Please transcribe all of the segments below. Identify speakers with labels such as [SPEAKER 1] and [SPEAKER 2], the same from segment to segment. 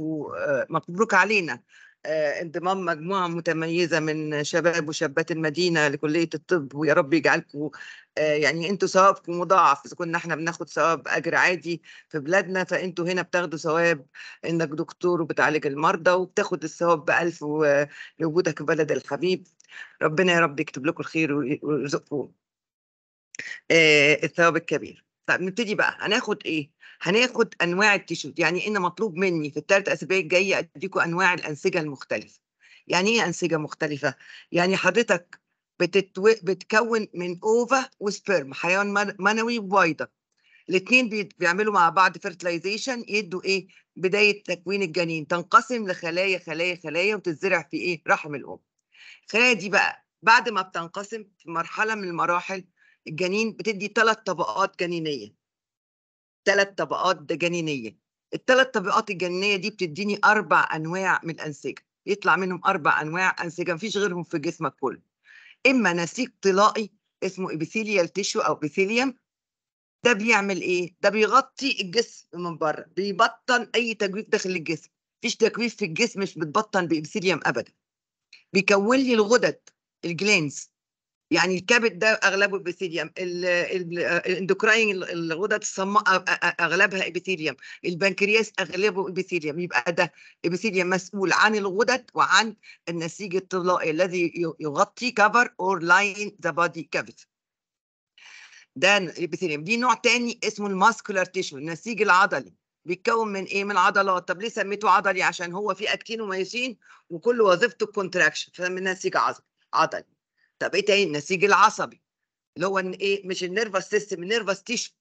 [SPEAKER 1] ومبروك آه، علينا آه، انضمام مجموعة متميزة من شباب وشابات المدينة لكلية الطب ويا رب يجعلكم آه، يعني انتوا ثوابكم مضاعف اذا كنا احنا بناخد ثواب اجر عادي في بلادنا فانتوا هنا بتاخدوا ثواب انك دكتور وبتعالج المرضى وبتاخد الثواب بألف لوجودك في بلد الحبيب ربنا يا رب يكتب لكم الخير ويرزقكم الثواب الكبير طب نبتدي بقى هناخد ايه هناخد انواع التشوت يعني ايه مطلوب مني في الثلاث اسابيع الجايه اديكم انواع الانسجه المختلفه يعني ايه انسجه مختلفه يعني حضرتك بتتو... بتكون من اوفا وسبرم حيوان منوي وبيضه الاثنين بيعملوا مع بعض فيرتلايزيشن يدوا ايه بدايه تكوين الجنين تنقسم لخلايا خلايا خلايا وتتزرع في ايه رحم الام الخلايا دي بقى بعد ما بتنقسم في مرحله من المراحل الجنين بتدي ثلاث طبقات جنينيه ثلاث طبقات جنينيه الثلاث طبقات الجنينيه دي بتديني اربع انواع من الانسجه يطلع منهم اربع انواع انسجه مفيش غيرهم في جسمك كله اما نسيج طلائي اسمه ابيثيليال تيشو او ابيثيليوم ده بيعمل ايه ده بيغطي الجسم من بره بيبطن اي تجويف داخل الجسم مفيش تجويف في الجسم مش بتبطن بابيثيليوم ابدا بيكون لي الغدد الجلينز يعني الكبد ده اغلبه ابيثيليوم الاندوكراين الغدد الصماء اغلبها ابيثيليوم البنكرياس اغلبه ابيثيليوم يبقى ده ابيثيليوم مسؤول عن الغدد وعن النسيج الطلائي الذي يغطي كفر اور لاين ذا بودي كافيتي ده الابيثيليوم دي نوع تاني اسمه الماسكولار تيشو النسيج العضلي بيتكون من ايه من عضلات طب ليه سميته عضلي عشان هو فيه اكتين وميوسين وكل وظيفته الكونتراكشن فمن نسيج عضلي طب ايه تاني النسيج العصبي اللي هو ايه مش النيرفس سيستم النيرفس تيشو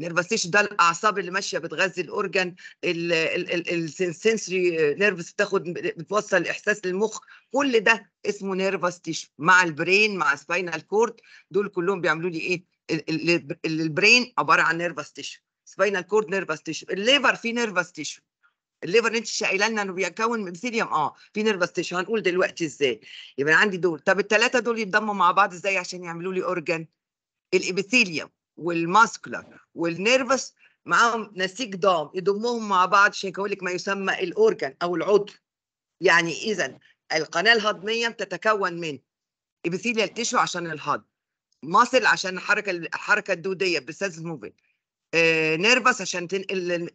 [SPEAKER 1] النيرفس تيشو ده الاعصاب اللي ماشيه بتغذي الاورجن السنسري نيرفس بتاخد بتوصل الاحساس للمخ كل ده اسمه نيرفس تيشو مع البرين مع سباينال كورد دول كلهم بيعملوا لي ايه البرين عباره عن نيرفس تيشو سباينال كورد نيرفس تيشو الليفر فيه نيرفس تيشو الليفر انت شايله لنا انه بيتكون من بثيليوم اه في نيرفس تيشو هنقول دلوقتي ازاي يبقى عندي دول طب الثلاثه دول يتضموا مع بعض ازاي عشان يعملوا لي اورجان الابيثيليوم والماسكولار والنيرفس معاهم نسيج ضام يضمهم مع بعض عشان يكون لك ما يسمى الاورجان او العضو يعني اذا القناه الهضميه بتتكون من ابيثيليال تيشو عشان الهضم ماسل عشان الحركه الحركه الدوديه بسز موفمنت نيرفس آه، عشان تنقل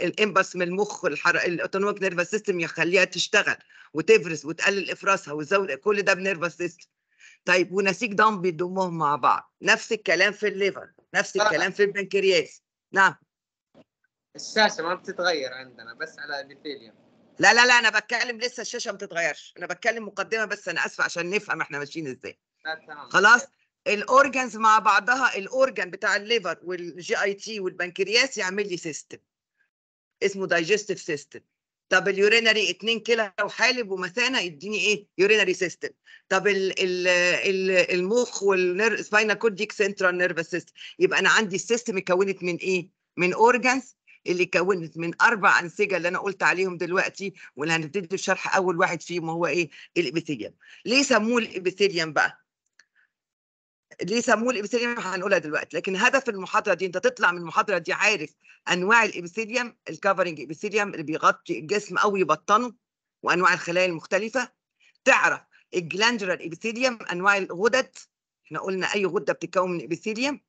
[SPEAKER 1] الامبس من المخ الاوتونوميك نيرفس سيستم يخليها تشتغل وتفرز وتقلل افرازها وتزود كل ده بنيرفس سيستم طيب ونسيج دم بيضمهم مع بعض نفس الكلام في الليفر نفس الكلام في البنكرياس نعم الشاشه ما بتتغير عندنا بس على الابيثيليوم لا لا لا انا بتكلم لسه الشاشه ما بتتغيرش انا بتكلم مقدمه بس انا اسفه عشان نفهم احنا ماشيين ازاي خلاص الاورجنز مع بعضها الاورجن بتاع الليفر والجي اي تي والبنكرياس يعمل لي سيستم اسمه دايجستيف سيستم طب اليورينري اتنين كلى وحالب ومثانه يديني ايه يورينري سيستم طب الـ الـ الـ المخ والسباينا كورد ديك سنترال نيرفس سيستم يبقى انا عندي السيستم اتكونت من ايه من اورجنز اللي كونت من اربع انسجه اللي انا قلت عليهم دلوقتي واللي هنبتدي الشرح اول واحد فيهم هو ايه الابيثيليوم ليه سموه الابيثيليوم بقى ليه سموه الابيثيليوم هنقولها دلوقتي لكن هدف المحاضره دي انت تطلع من المحاضره دي عارف انواع الابيثيليوم الكفرنج ابيثيليوم اللي بيغطي الجسم او يبطنه وانواع الخلايا المختلفه تعرف الجلاندولار ابيثيليوم انواع الغدد احنا قلنا اي غده بتتكون من ابيثيليوم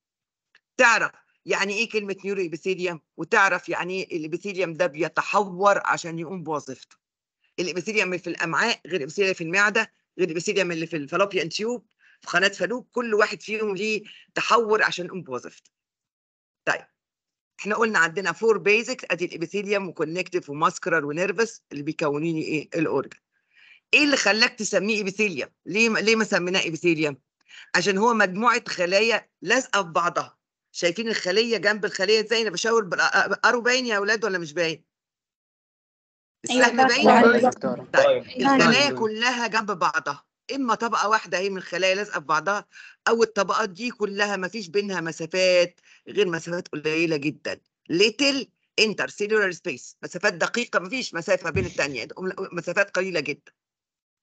[SPEAKER 1] تعرف يعني ايه كلمه نيورو ابيثيليوم وتعرف يعني ايه الابيثيليوم ده بيتحور عشان يقوم بوظيفته الابيثيليوم اللي في الامعاء غير الابيثيليوم في المعده غير الابيثيليوم اللي في الفالوبيان تيوب في قناه فلوق كل واحد فيهم ليه تحور عشان قوم بوظيفته طيب احنا قلنا عندنا فور بيزكس ادي الابيثيليوم وكونكتيف وماسكرال ونيرفس اللي بيكونين ايه الاورجن ايه اللي خلاك تسميه ابيثيليوم ليه ليه ما سميناه ابيثيليوم عشان هو مجموعه خلايا لازقه في بعضها شايفين الخليه جنب الخليه ازاي انا بشاور ارو باين يا اولاد ولا مش باين احنا أيوة، باين طيب الخلايا كلها جنب بعضها اما طبقه واحده هي من الخلايا لازقه في بعضها او الطبقات دي كلها ما فيش بينها مسافات غير مسافات قليله جدا ليتل انتر سيلولار سبيس مسافات دقيقه ما فيش مسافه بين الثانيه يعني مسافات قليله جدا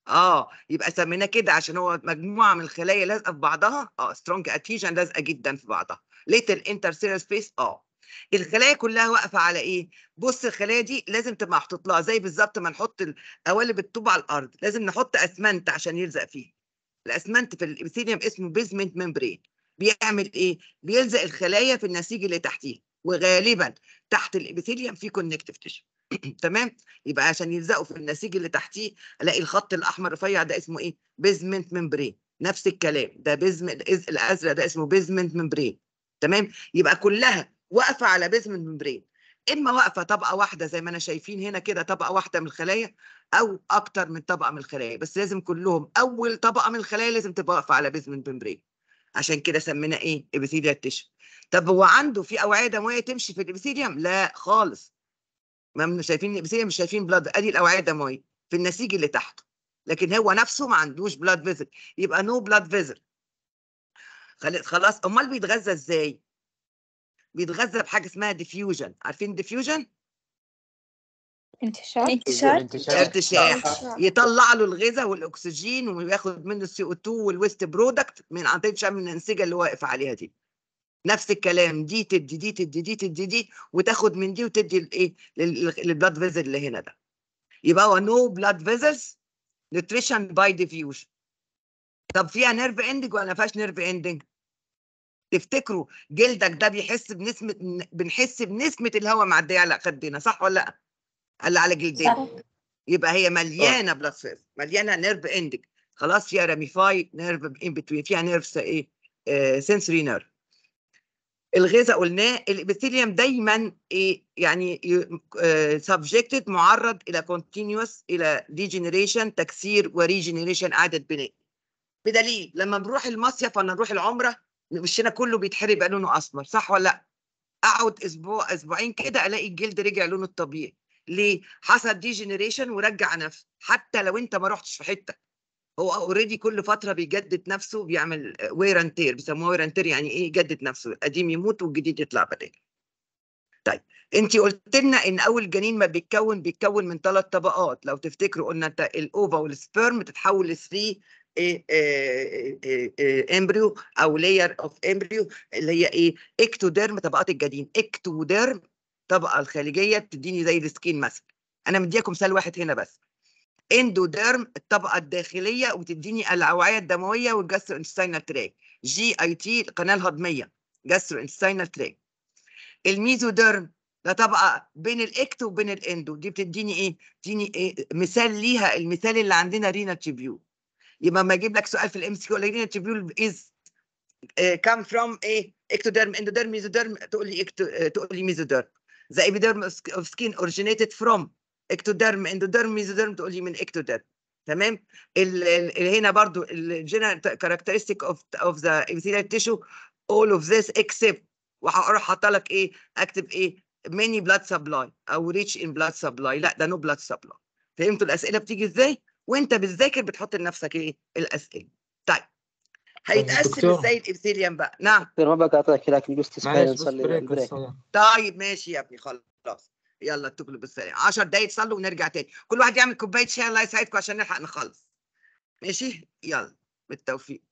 [SPEAKER 1] اه يبقى سميناه كده عشان هو مجموعه من الخلايا لازقه في بعضها اه سترونج اتيجن لازقه جدا في بعضها ليتل انتر سيلولار سبيس اه الخلايا كلها واقفه على ايه بص الخلايا دي لازم تبقى محطوط لها زي بالظبط ما نحط قوالب الطوب على الارض لازم نحط اسمنت عشان يلزق فيه الاسمنت في الابيثيليوم اسمه بيزمنت ممبرين بيعمل ايه بيلزق الخلايا في النسيج اللي تحتيه وغالبا تحت الابيثيليوم في كونكتيف تيشو تمام يبقى عشان يلزقوا في النسيج اللي تحتيه الاقي الخط الاحمر رفيع ده اسمه ايه بيزمنت ممبرين نفس الكلام ده بيزمنت الازرق ده اسمه بيزمنت ممبرين تمام يبقى كلها واقفه على بيزمنت ممبرين اما واقفه طبقه واحده زي ما انا شايفين هنا كده طبقه واحده من الخلايا او اكتر من طبقه من الخلايا بس لازم كلهم اول طبقه من الخلايا لازم تبقى واقفه على بيزمنت ممبرين عشان كده سمينا ايه إبيثيليال تيشو طب هو عنده في اوعيه دمويه تمشي في الابيثيليوم لا خالص ما شايفين الابيثيليوم مش شايفين بلاد ادي الاوعيه الدمويه في النسيج اللي تحته لكن هو نفسه ما عندوش بلاد فيزل يبقى نو بلاد فيزل خلاص امال بيتغذى ازاي بيتغذى بحاجه اسمها ديفيوجن عارفين ديفيوجن انتشار انتشار ارتشاح يطلع له الغذاء والاكسجين وياخد منه السي او 2 والويست برودكت من عن طريق شم الانسجه اللي واقف عليها دي نفس الكلام دي تدي دي تدي دي تدي دي وتاخد من دي وتدي الايه للبلاد فيزل اللي هنا ده يبقى هو نو بلاد فيزلز نوتريشن باي ديفيوجن طب فيها نيرف اندنج ولا ما فيهاش نيرف اندنج تفتكروا جلدك ده بيحس بنسمه بنحس بنسمه الهواء معديه على خدنا صح ولا لا؟ قال على جلدنا يبقى هي آه. مليانه بلاد فيلز مليانه نيرف اندك خلاص فيها راميفاي نيرف ان بتوين فيها نيرف ايه سنسري سنسوري نيرف الغذاء قلناه الابيثيليوم دايما إيه يعني سبجكتد آه، معرض الى كونتينوس الى ديجنريشن تكسير وريجنريشن اعاده بناء بدليل لما بنروح المصيف ولا نروح العمره وشنا كله بيتحرق بقى لونه اسمر صح ولا لا اقعد اسبوع اسبوعين كده الاقي الجلد رجع لونه الطبيعي ليه حصل ديجنريشن ورجع نفسه حتى لو انت ما رحتش في حته هو اوريدي كل فتره بيجدد نفسه بيعمل وير تير بيسموه وير تير يعني ايه يجدد نفسه القديم يموت والجديد يطلع بدل طيب انت قلت لنا ان اول جنين ما بيتكون بيتكون من ثلاث طبقات لو تفتكروا قلنا الاوفا والسبرم تتحول لثري ايه eh, امبريو eh, eh, او لاير اوف امبريو اللي هي ايه اكتوديرم طبقات الجدين اكتوديرم الطبقه الخارجيه بتديني زي السكين مثلا انا مديكم مثال واحد هنا بس اندوديرم الطبقه الداخليه وتديني الأوعية الدمويه والجاسترو انستينال تراك جي اي تي القناه الهضميه جاسترو انستينال تراك الميزوديرم ده طبقه بين الاكتو وبين الاندو دي بتديني ايه؟ تديني إيه؟ مثال ليها المثال اللي عندنا رينا تشيبيو يبقى لما اجيب لك سؤال في الام سي كيو الاجنيه تبيول از كام فروم ايه اكتوديرم اندوديرم ميزوديرم تقول لي آه، تقول لي ميزوديرم ذا ايبيديرم اوف سكين اوريجينيتد فروم اكتوديرم اندوديرم ميزوديرم تقول لي من اكتوديرم تمام هنا برضو الجنرال كاركترستيك اوف اوف ذا epithelial tissue all of this except وهروح حاطه لك ايه اكتب ايه many blood supply او ريتش ان بلاد سبلاي لا ده no blood supply فهمتوا الاسئله بتيجي ازاي وانت بتذاكر بتحط لنفسك ايه الاسئله طيب, طيب، هيتقسم ازاي الابثيليوم بقى نعم دكتور ما بقى اعطيك هناك نجوز نصلي البريك طيب ماشي يا ابني خلاص يلا اتكلوا بالسلامه 10 دقايق صلوا ونرجع تاني كل واحد يعمل كوبايه شاي الله يسعدكم عشان نلحق نخلص ماشي يلا بالتوفيق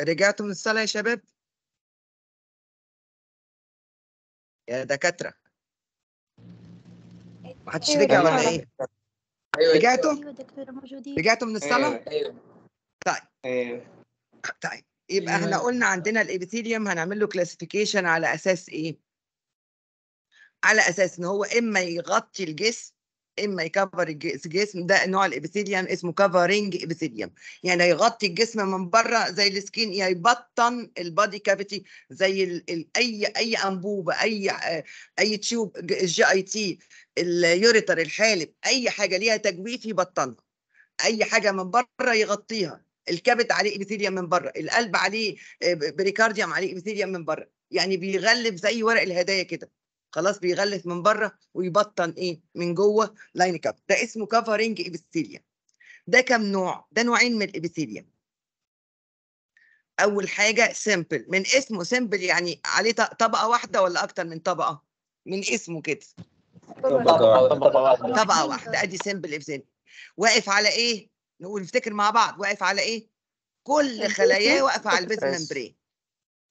[SPEAKER 1] رجعتوا من الصلاة يا شباب يا دكاترة محدش أيوة رجع ولا ايه؟
[SPEAKER 2] أيوة رجعتوا؟ أيوة
[SPEAKER 1] دكتورة موجودين رجعتوا من الصلاة؟ أيوة, أيوة. طيب أيوة طيب يبقى احنا قلنا عندنا الابيثيليوم هنعمل له كلاسيفيكيشن على اساس ايه؟ على اساس ان هو اما يغطي الجسم اما يكفر الجسم ده نوع الابيثيليوم اسمه كفرنج ابيثيليوم يعني يغطي الجسم من بره زي السكين يعني يبطن البادي كافيتي زي الـ الـ اي اي انبوبه اي اي تيوب الجي اي تي اليوريتر الحالب اي حاجه ليها تجويف يبطنها اي حاجه من بره يغطيها الكبد عليه ابيثيليوم من بره القلب عليه آه، بريكارديوم عليه ابيثيليوم من بره يعني بيغلف زي ورق الهدايا كده خلاص بيغلف من بره ويبطن ايه من جوه لاين كاب ده اسمه كفرنج ابيثيليا ده كم نوع ده نوعين من الابيثيليا اول حاجه سيمبل من اسمه سيمبل يعني عليه طبقه واحده ولا اكتر من طبقه من اسمه كده
[SPEAKER 2] طبقه واحده طبقه واحده
[SPEAKER 1] ادي سيمبل ابيثيليا واقف على ايه نقول نفتكر مع بعض واقف على ايه كل خلاياه واقفه على البيز ممبرين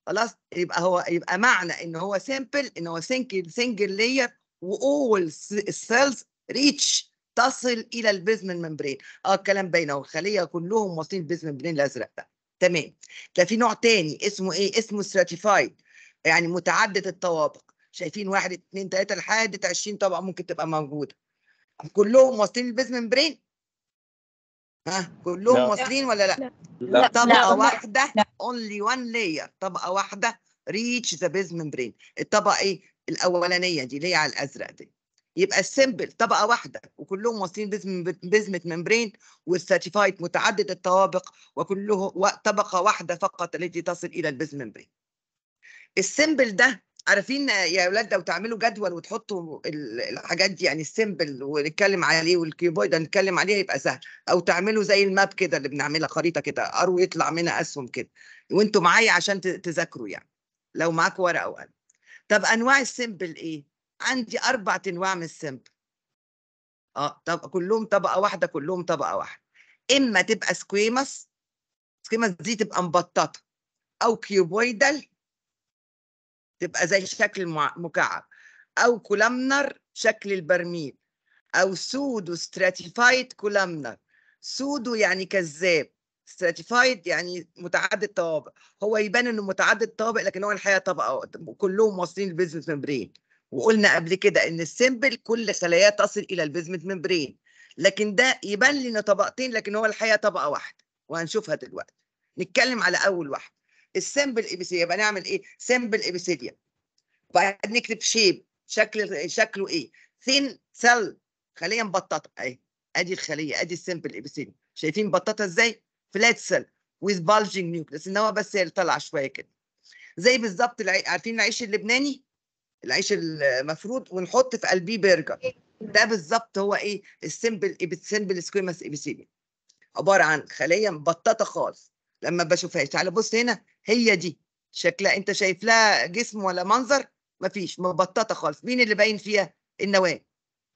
[SPEAKER 1] خلاص يبقى هو يبقى معنى ان هو سيمبل ان هو سنجل سنجل لاير واول السيلز ريتش تصل الى البيزمنت ممبرين اه الكلام باين والخليه الخليه كلهم واصلين البيزمنت ممبرين الازرق ده تمام ده في نوع تاني اسمه ايه اسمه ستراتيفايد يعني متعدد الطوابق شايفين واحد اتنين تلاته لحد 20 طبقه ممكن تبقى موجوده كلهم واصلين البيزمنت ممبرين ها كلهم واصلين ولا لا, لا. لا. طبقه لا. واحده اونلي وان لاير طبقه واحده ريتش ذا بيز ممبرين الطبقه ايه الاولانيه دي اللي هي على الازرق دي يبقى السمبل طبقه واحده وكلهم واصلين بزمه ممبرين والساتيفايد متعدد الطوابق وكله طبقه واحده فقط التي تصل الى ممبرين. السمبل ده عارفين يا اولاد لو تعملوا جدول وتحطوا الحاجات دي يعني السيمبل ونتكلم عليه والكيبورد نتكلم عليه هيبقى سهل او تعملوا زي الماب كده اللي بنعملها خريطه كده ارو يطلع منها اسهم كده وانتوا معايا عشان تذاكروا يعني لو معاكم ورقه وقلم طب انواع السيمبل ايه عندي اربع انواع من السيمبل اه طب كلهم طبقه واحده كلهم طبقه واحده اما تبقى سكويمس سكويمس دي تبقى مبططه او كيوبويدال تبقى زي شكل مكعب او كولامنر شكل البرميل او سودو ستراتيفايد كولامنر سودو يعني كذاب ستراتيفايد يعني متعدد طوابق هو يبان انه متعدد طوابق لكن هو الحقيقه طبقه كلهم واصلين البيزمنت ممبرين وقلنا قبل كده ان السمبل كل خلاياه تصل الى البيزمنت ممبرين لكن ده يبان لي انه طبقتين لكن هو الحقيقه طبقه واحده وهنشوفها دلوقتي نتكلم على اول واحده السمبل ايبيثيليا يبقى نعمل ايه سمبل ايبيثيليا وبعدين نكتب شيب شكل شكله ايه ثين سيل خليه مبططه اهي ادي الخليه ادي السمبل ايبيثيليا شايفين مبططه ازاي فلات سيل with bulging nucleus ان هو بس هي اللي طالعه شويه كده زي بالظبط العي... عارفين العيش اللبناني العيش المفروض ونحط في قلبيه برجر ده بالظبط هو ايه السمبل السمبل سكويمس ايبيثيليا عباره عن خليه مبططه خالص لما بشوفهاش تعالى بص هنا هي دي شكلها انت شايف لها جسم ولا منظر مفيش مبططه خالص مين اللي باين فيها النواه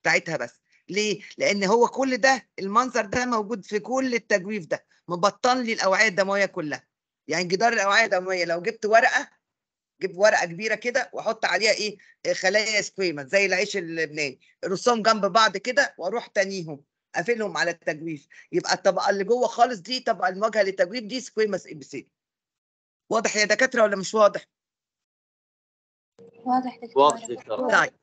[SPEAKER 1] بتاعتها بس ليه لان هو كل ده المنظر ده موجود في كل التجويف ده مبطن لي الاوعيه الدمويه كلها يعني جدار الاوعيه الدمويه لو جبت ورقه جيب ورقه كبيره كده واحط عليها ايه آه، خلايا سكويمه زي العيش اللبناني رصهم جنب بعض كده واروح تانيهم قافلهم على التجويف يبقى الطبقه اللي جوه خالص دي طبقه المواجهه للتجويف دي سكويمس ابيثيليوم واضح يا دكاتره ولا مش واضح واضح دكتور واضح طيب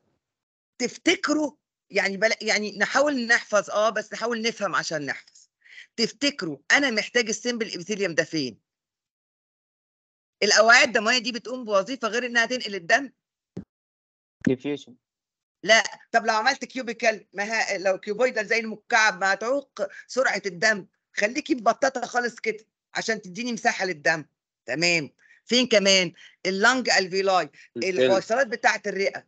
[SPEAKER 1] تفتكروا يعني بل... يعني نحاول نحفظ اه بس نحاول نفهم عشان نحفظ تفتكروا انا محتاج السمبل ابيثيليوم ده فين الاوعيه الدمويه دي بتقوم بوظيفه غير انها تنقل الدم ديفيوجن لا طب لو عملت كيوبيكال ما ها لو كيوبويدال زي المكعب ما هتعوق سرعه الدم خليكي مبططه خالص كده عشان تديني مساحه للدم تمام فين كمان اللنج الفيلاي الفيصلات بتاعه الرئه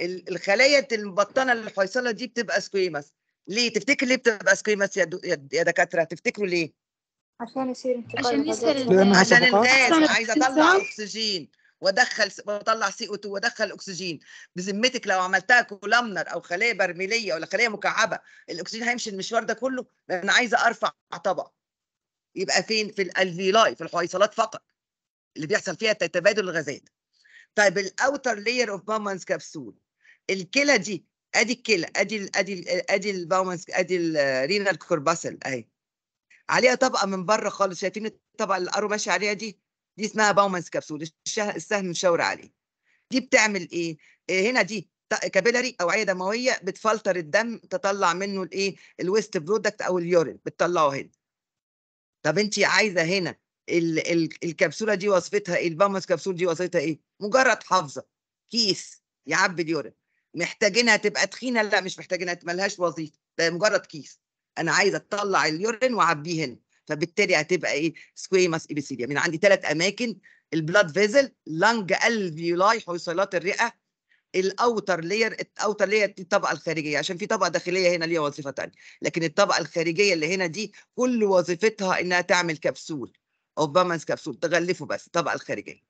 [SPEAKER 1] الخلايا المبطنه للفيصله دي بتبقى سكويمس ليه تفتكر ليه بتبقى سكويمس يا, يا دكاتره تفتكروا ليه عشان يصير انتقال عشان الناس الغاز عايزه اطلع اكسجين وادخل واطلع سي او 2 وادخل اكسجين بذمتك لو عملتها كولامنر او خلايا برميليه ولا خلايا مكعبه الاكسجين هيمشي المشوار ده كله انا عايزه ارفع طبق يبقى فين في الالفيلاي في الحويصلات فقط اللي بيحصل فيها تبادل الغازات طيب الاوتر لاير اوف باومانز كبسول الكلى دي ادي الكلى ادي ادي ادي الباومانز ادي الرينال كورباسل اهي عليها طبقه من بره خالص شايفين الطبقه اللي الارو ماشي عليها دي دي اسمها باومانز كبسول السهم مشاور عليه دي بتعمل ايه, إيه هنا دي كابيلاري اوعيه دمويه بتفلتر الدم تطلع منه الايه الويست برودكت او اليورين بتطلعه هنا طب انت عايزه هنا ال ال الكبسوله دي وصفتها ايه البامس كبسوله دي وصفتها ايه مجرد حافظه كيس يعبي اليورين محتاجينها تبقى تخينه لا مش محتاجينها ملهاش وظيفه ده مجرد كيس انا عايزه اطلع اليورين واعبيه هنا فبالتالي هتبقى ايه سكويماس ايبيثيليا من عندي ثلاث اماكن البلاد فيزل لانج الفيولاي حويصلات الرئه الاوتر لير الاوتر لير دي الطبقه الخارجيه عشان في طبقه داخليه هنا ليها وظيفه ثانيه لكن الطبقه الخارجيه اللي هنا دي كل وظيفتها انها تعمل كبسول اوف كبسول تغلفه بس الطبقه الخارجيه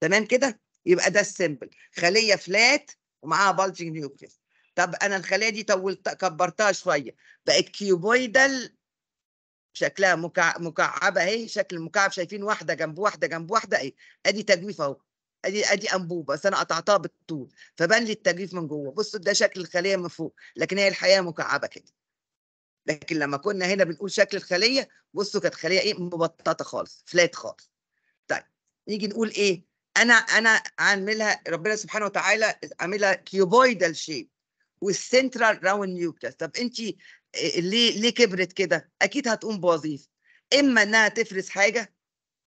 [SPEAKER 1] تمام كده يبقى ده السمبل خليه فلات ومعاها بالجنج نيوكليس طب انا الخليه دي طولت كبرتها شويه بقت كيوبويدال شكلها مكع... مكعبه اهي شكل المكعب شايفين واحده جنب واحده جنب واحده اهي ادي تجويف اهو ادي ادي انبوبه بس انا قطعتها بالطول فبان لي التجويف من جوه بصوا ده شكل الخليه من فوق لكن هي الحقيقه مكعبه كده لكن لما كنا هنا بنقول شكل الخليه بصوا كانت خليه ايه مبططه خالص فلات خالص طيب نيجي نقول ايه انا انا عاملها ربنا سبحانه وتعالى عاملها كيوبويدال شيب والسنترال راوند نيوكليس طب انت آه، ليه ليه كبرت كده اكيد هتقوم بوظيفه اما انها تفرز حاجه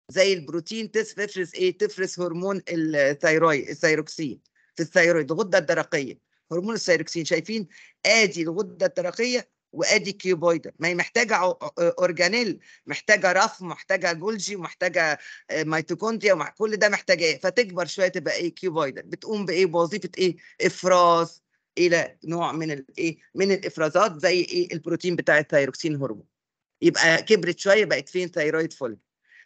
[SPEAKER 1] زي البروتين تفرز ايه تفرز هرمون الثيرويد الثيروكسين في الثيرويد الغده الدرقيه هرمون الثيروكسين شايفين ادي الغده الدرقيه وادي كيوبويدا ما هي محتاجه اورجانيل محتاجه رف محتاجه جولجي محتاجه آه، ميتوكوندريا ومع كل ده محتاجاه إيه؟ فتكبر شويه تبقى ايه كيوبويدا بتقوم بايه بوظيفه ايه افراز الى نوع من الايه من الافرازات زي ايه البروتين بتاع الثيروكسين هرمون يبقى كبرت شويه بقت فين ثايرويد فول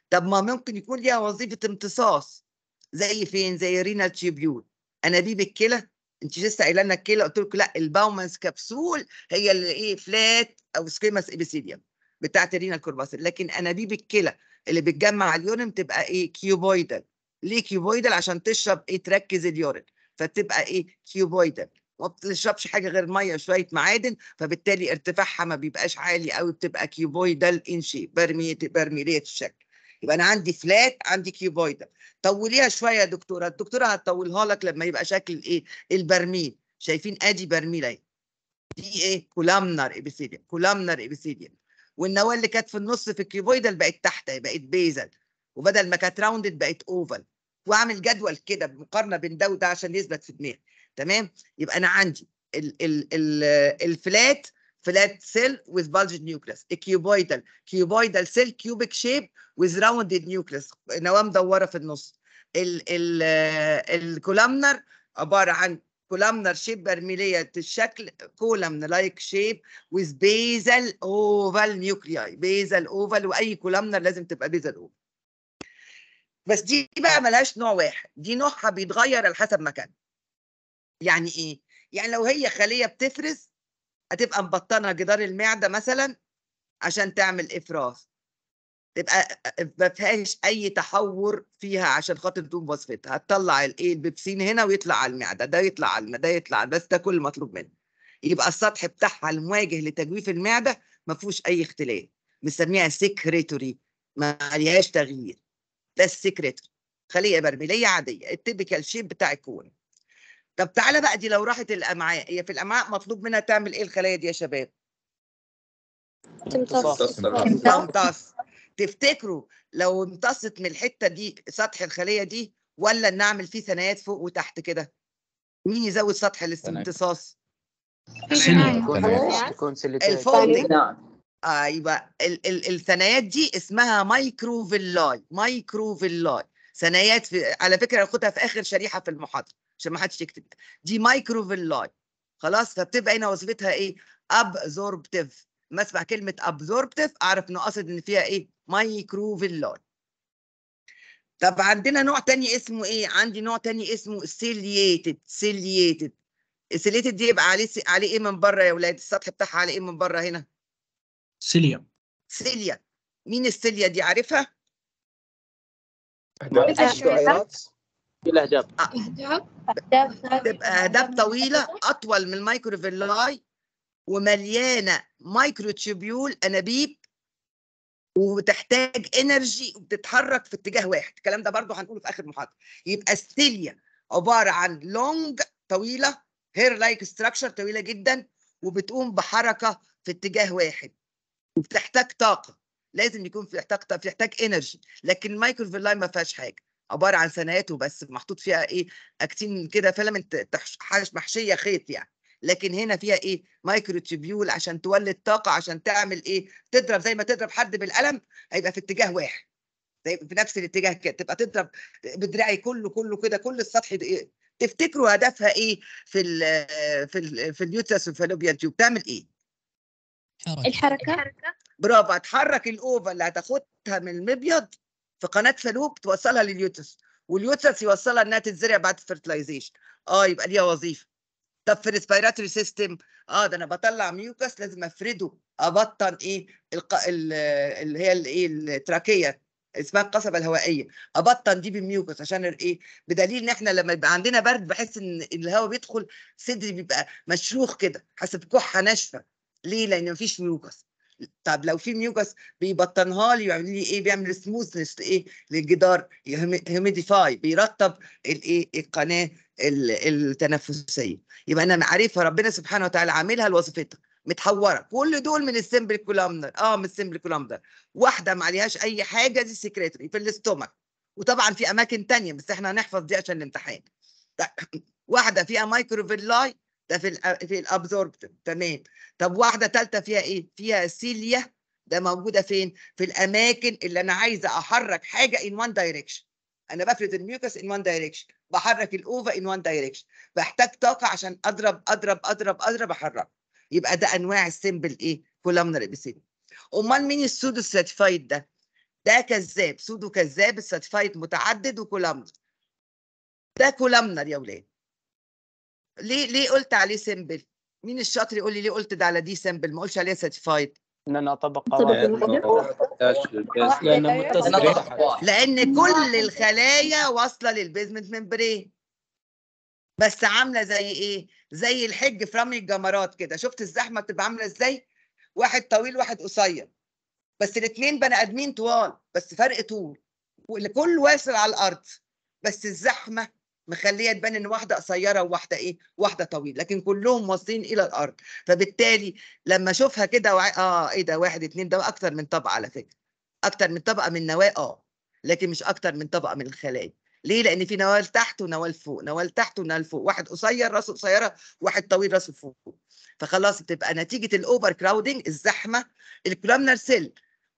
[SPEAKER 1] طب ما ممكن يكون ليها وظيفه امتصاص زي فين زي رينال تيوبيول انابيب الكلى انت لسه قايله لنا كده قلت لكم لا الباومانس كبسول هي اللي ايه فلات او سكيمس ابيثيليوم بتاعت الرينا الكورباسل لكن انابيب الكلى اللي بتجمع اليورين بتبقى ايه كيوبويدال ليه كيوبويدال عشان تشرب ايه تركز اليورين فبتبقى ايه كيوبويدال ما بتشربش حاجه غير ميه وشويه معادن فبالتالي ارتفاعها ما بيبقاش عالي قوي بتبقى كيوبويدال ان شيب برميريت الشكل يبقى انا عندي فلات عندي كيوبويدا طوليها شويه يا دكتوره الدكتوره هتطولها لك لما يبقى شكل الايه البرميل شايفين ادي برميل اهي دي ايه كولامنر ابيثيليوم كولامنر ابيثيليوم والنواه اللي كانت في النص في الكيوبويدال بقت تحت بقت بيزل وبدل ما كانت راوندد بقت اوفال واعمل جدول كده بمقارنه بين ده وده عشان يثبت في دماغي تمام يبقى انا عندي ال ال ال الفلات flat cell with bulged nucleus a cuboidal cuboidal cell cubic shape with rounded nucleus نواه مدوره في النص ال ال آه، الكولامنر عباره عن كولامنر شيب برميليه الشكل كولامن لايك شيب with basal oval nuclei basal oval واي كولامنر لازم تبقى basal oval بس دي بقى ملهاش نوع واحد دي نوعها بيتغير على حسب مكانها يعني ايه يعني لو هي خليه بتفرز هتبقى مبطنه جدار المعده مثلا عشان تعمل افراز تبقى ما فيهاش اي تحور فيها عشان خاطر تقوم وظيفتها هتطلع الايه البيبسين هنا ويطلع على المعده ده يطلع على المعده ده يطلع بس ده كل المطلوب منه يبقى السطح بتاعها المواجه لتجويف المعده ما فيهوش اي اختلال بنسميها سكريتوري ما لهاش تغيير ده السكريتوري خليه برميليه عاديه التيبيكال شيب بتاع الكون طب تعالى بقى دي لو راحت الامعاء هي في الامعاء مطلوب منها تعمل ايه الخلايا دي يا شباب تمتص تمتص تفتكروا لو امتصت من الحته دي سطح الخليه دي ولا نعمل فيه ثنايات فوق وتحت كده مين يزود سطح الامتصاص الفولدنج ايوه آه، الثنايات دي اسمها مايكروفيلاي مايكروفيلاي ثنايات في على فكره خدها في اخر شريحه في المحاضره عشان ما حدش يكتب دي مايكروفيلاي خلاص فبتبقى هنا وظيفتها ايه ابزوربتيف ما اسمع كلمه ابزوربتيف اعرف انه قصد ان فيها ايه مايكروفيلاي طب عندنا نوع تاني اسمه ايه عندي نوع تاني اسمه سيلييتد سيلييتد السيليتد دي يبقى عليه عليه ايه من بره يا ولاد السطح بتاعها عليه ايه من بره هنا سيليا سيليا مين السيليا دي عارفها الاهداب الاهداب تبقى اهداب طويله اطول من المايكروفيلاي ومليانه مايكرو مايكروتيبيول انابيب وبتحتاج انرجي وبتتحرك في اتجاه واحد الكلام ده برضو هنقوله في اخر محاضره يبقى ستيليا عباره عن لونج طويله هير لايك ستراكشر طويله جدا وبتقوم بحركه في اتجاه واحد وبتحتاج طاقه لازم يكون في طاقه احتاج انرجي لكن المايكروفيلاي ما فيهاش حاجه عباره عن سنات وبس محطوط فيها ايه اكتين كده فيلمنت محشيه خيط يعني لكن هنا فيها ايه مايكرو تيبيول عشان تولد طاقه عشان تعمل ايه تضرب زي ما تضرب حد بالقلم هيبقى في اتجاه واحد زي في نفس الاتجاه كده تبقى تضرب بدراعي كله كله كده كل السطح إيه؟ تفتكروا هدفها ايه في ال في ال في اليوتس والفالوبيا تيوب تعمل ايه الحركه برافو هتحرك الاوفا اللي هتاخدها من المبيض في قناه فالوب توصلها لليوتس واليوتس يوصلها انها تتزرع بعد الفرتلايزيشن اه يبقى ليها وظيفه طب في الريسبيراتوري سيستم اه ده انا بطلع ميوكس لازم افرده ابطن ايه الق... ال... اللي هي الايه التراكيه اسمها القصبه الهوائيه ابطن دي بالميوكس عشان ايه بدليل ان احنا لما يبقى عندنا برد بحس ان الهواء بيدخل صدري بيبقى مشروخ كده حاسس بكحه ناشفه ليه لان مفيش ميوكس طب لو في ميوكس بيبطنها لي ويعمل لي ايه بيعمل سموثنس لايه للجدار هيوميديفاي بيرطب الايه القناه التنفسيه يبقى انا عارفها ربنا سبحانه وتعالى عاملها لوظيفتها متحوره كل دول من السمبل كولامنر اه من السمبل كولامنر واحده ما عليهاش اي حاجه دي سكريتري في الاستومك وطبعا في اماكن ثانيه بس احنا هنحفظ دي عشان الامتحان طيب، واحده فيها مايكروفيلاي ده في في الابزورب تمام طب واحده ثالثه فيها ايه فيها سيليا ده موجوده فين في الاماكن اللي انا عايزه احرك حاجه ان وان دايركشن انا بفرد الميوكس ان وان دايركشن بحرك الاوفا ان وان دايركشن بحتاج طاقه عشان اضرب اضرب اضرب اضرب احرك يبقى ده انواع السيمبل ايه كولامنر ابيثيليوم امال مين السودو ساتيفايد ده ده كذاب سودو كذاب الساتيفايد متعدد وكولامنر ده كولامنر يا ولاد ليه ليه قلت عليه سيمبل؟ مين الشاطر يقول لي ليه قلت ده على دي سيمبل ما اقولش عليها سيرتيفايد؟ ان انا اطبق لان كل الخلايا واصله للبيزمنت ممبرين بس عامله زي ايه؟ زي الحج في رمي الجمرات كده شفت الزحمه بتبقى عامله ازاي؟ واحد طويل واحد قصير بس الاثنين بني ادمين طوال بس فرق طول والكل واصل على الارض بس الزحمه مخليه تبان ان واحده قصيره وواحده ايه واحده طويل، لكن كلهم واصلين الى الارض فبالتالي لما اشوفها كده وع... اه ايه ده واحد اثنين ده اكتر من طبقه على فكره اكتر من طبقه من نواه اه لكن مش اكتر من طبقه من الخلايا ليه لان في نواه تحت ونواه فوق نواه تحت ونواه فوق واحد قصير راسه قصيره واحد طويل راسه فوق فخلاص بتبقى نتيجه الاوفر كراودنج الزحمه الكلامنر سيل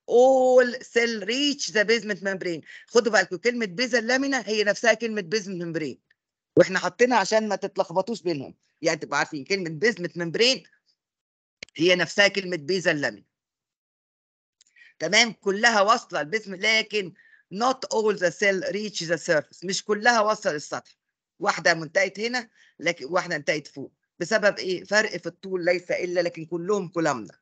[SPEAKER 1] all cell reach the basement membrane خدوا بالكم كلمه بيزا لامينا هي نفسها كلمه basement membrane واحنا حاطينها عشان ما تتلخبطوش بينهم يعني تبقوا عارفين كلمه basement membrane هي نفسها كلمه بيزا لامينا تمام كلها واصله البسم لكن not all the cell reach the surface مش كلها واصلة للسطح واحده منتهيت هنا لكن واحده انتهيت فوق بسبب ايه فرق في الطول ليس الا لكن كلهم كلامنا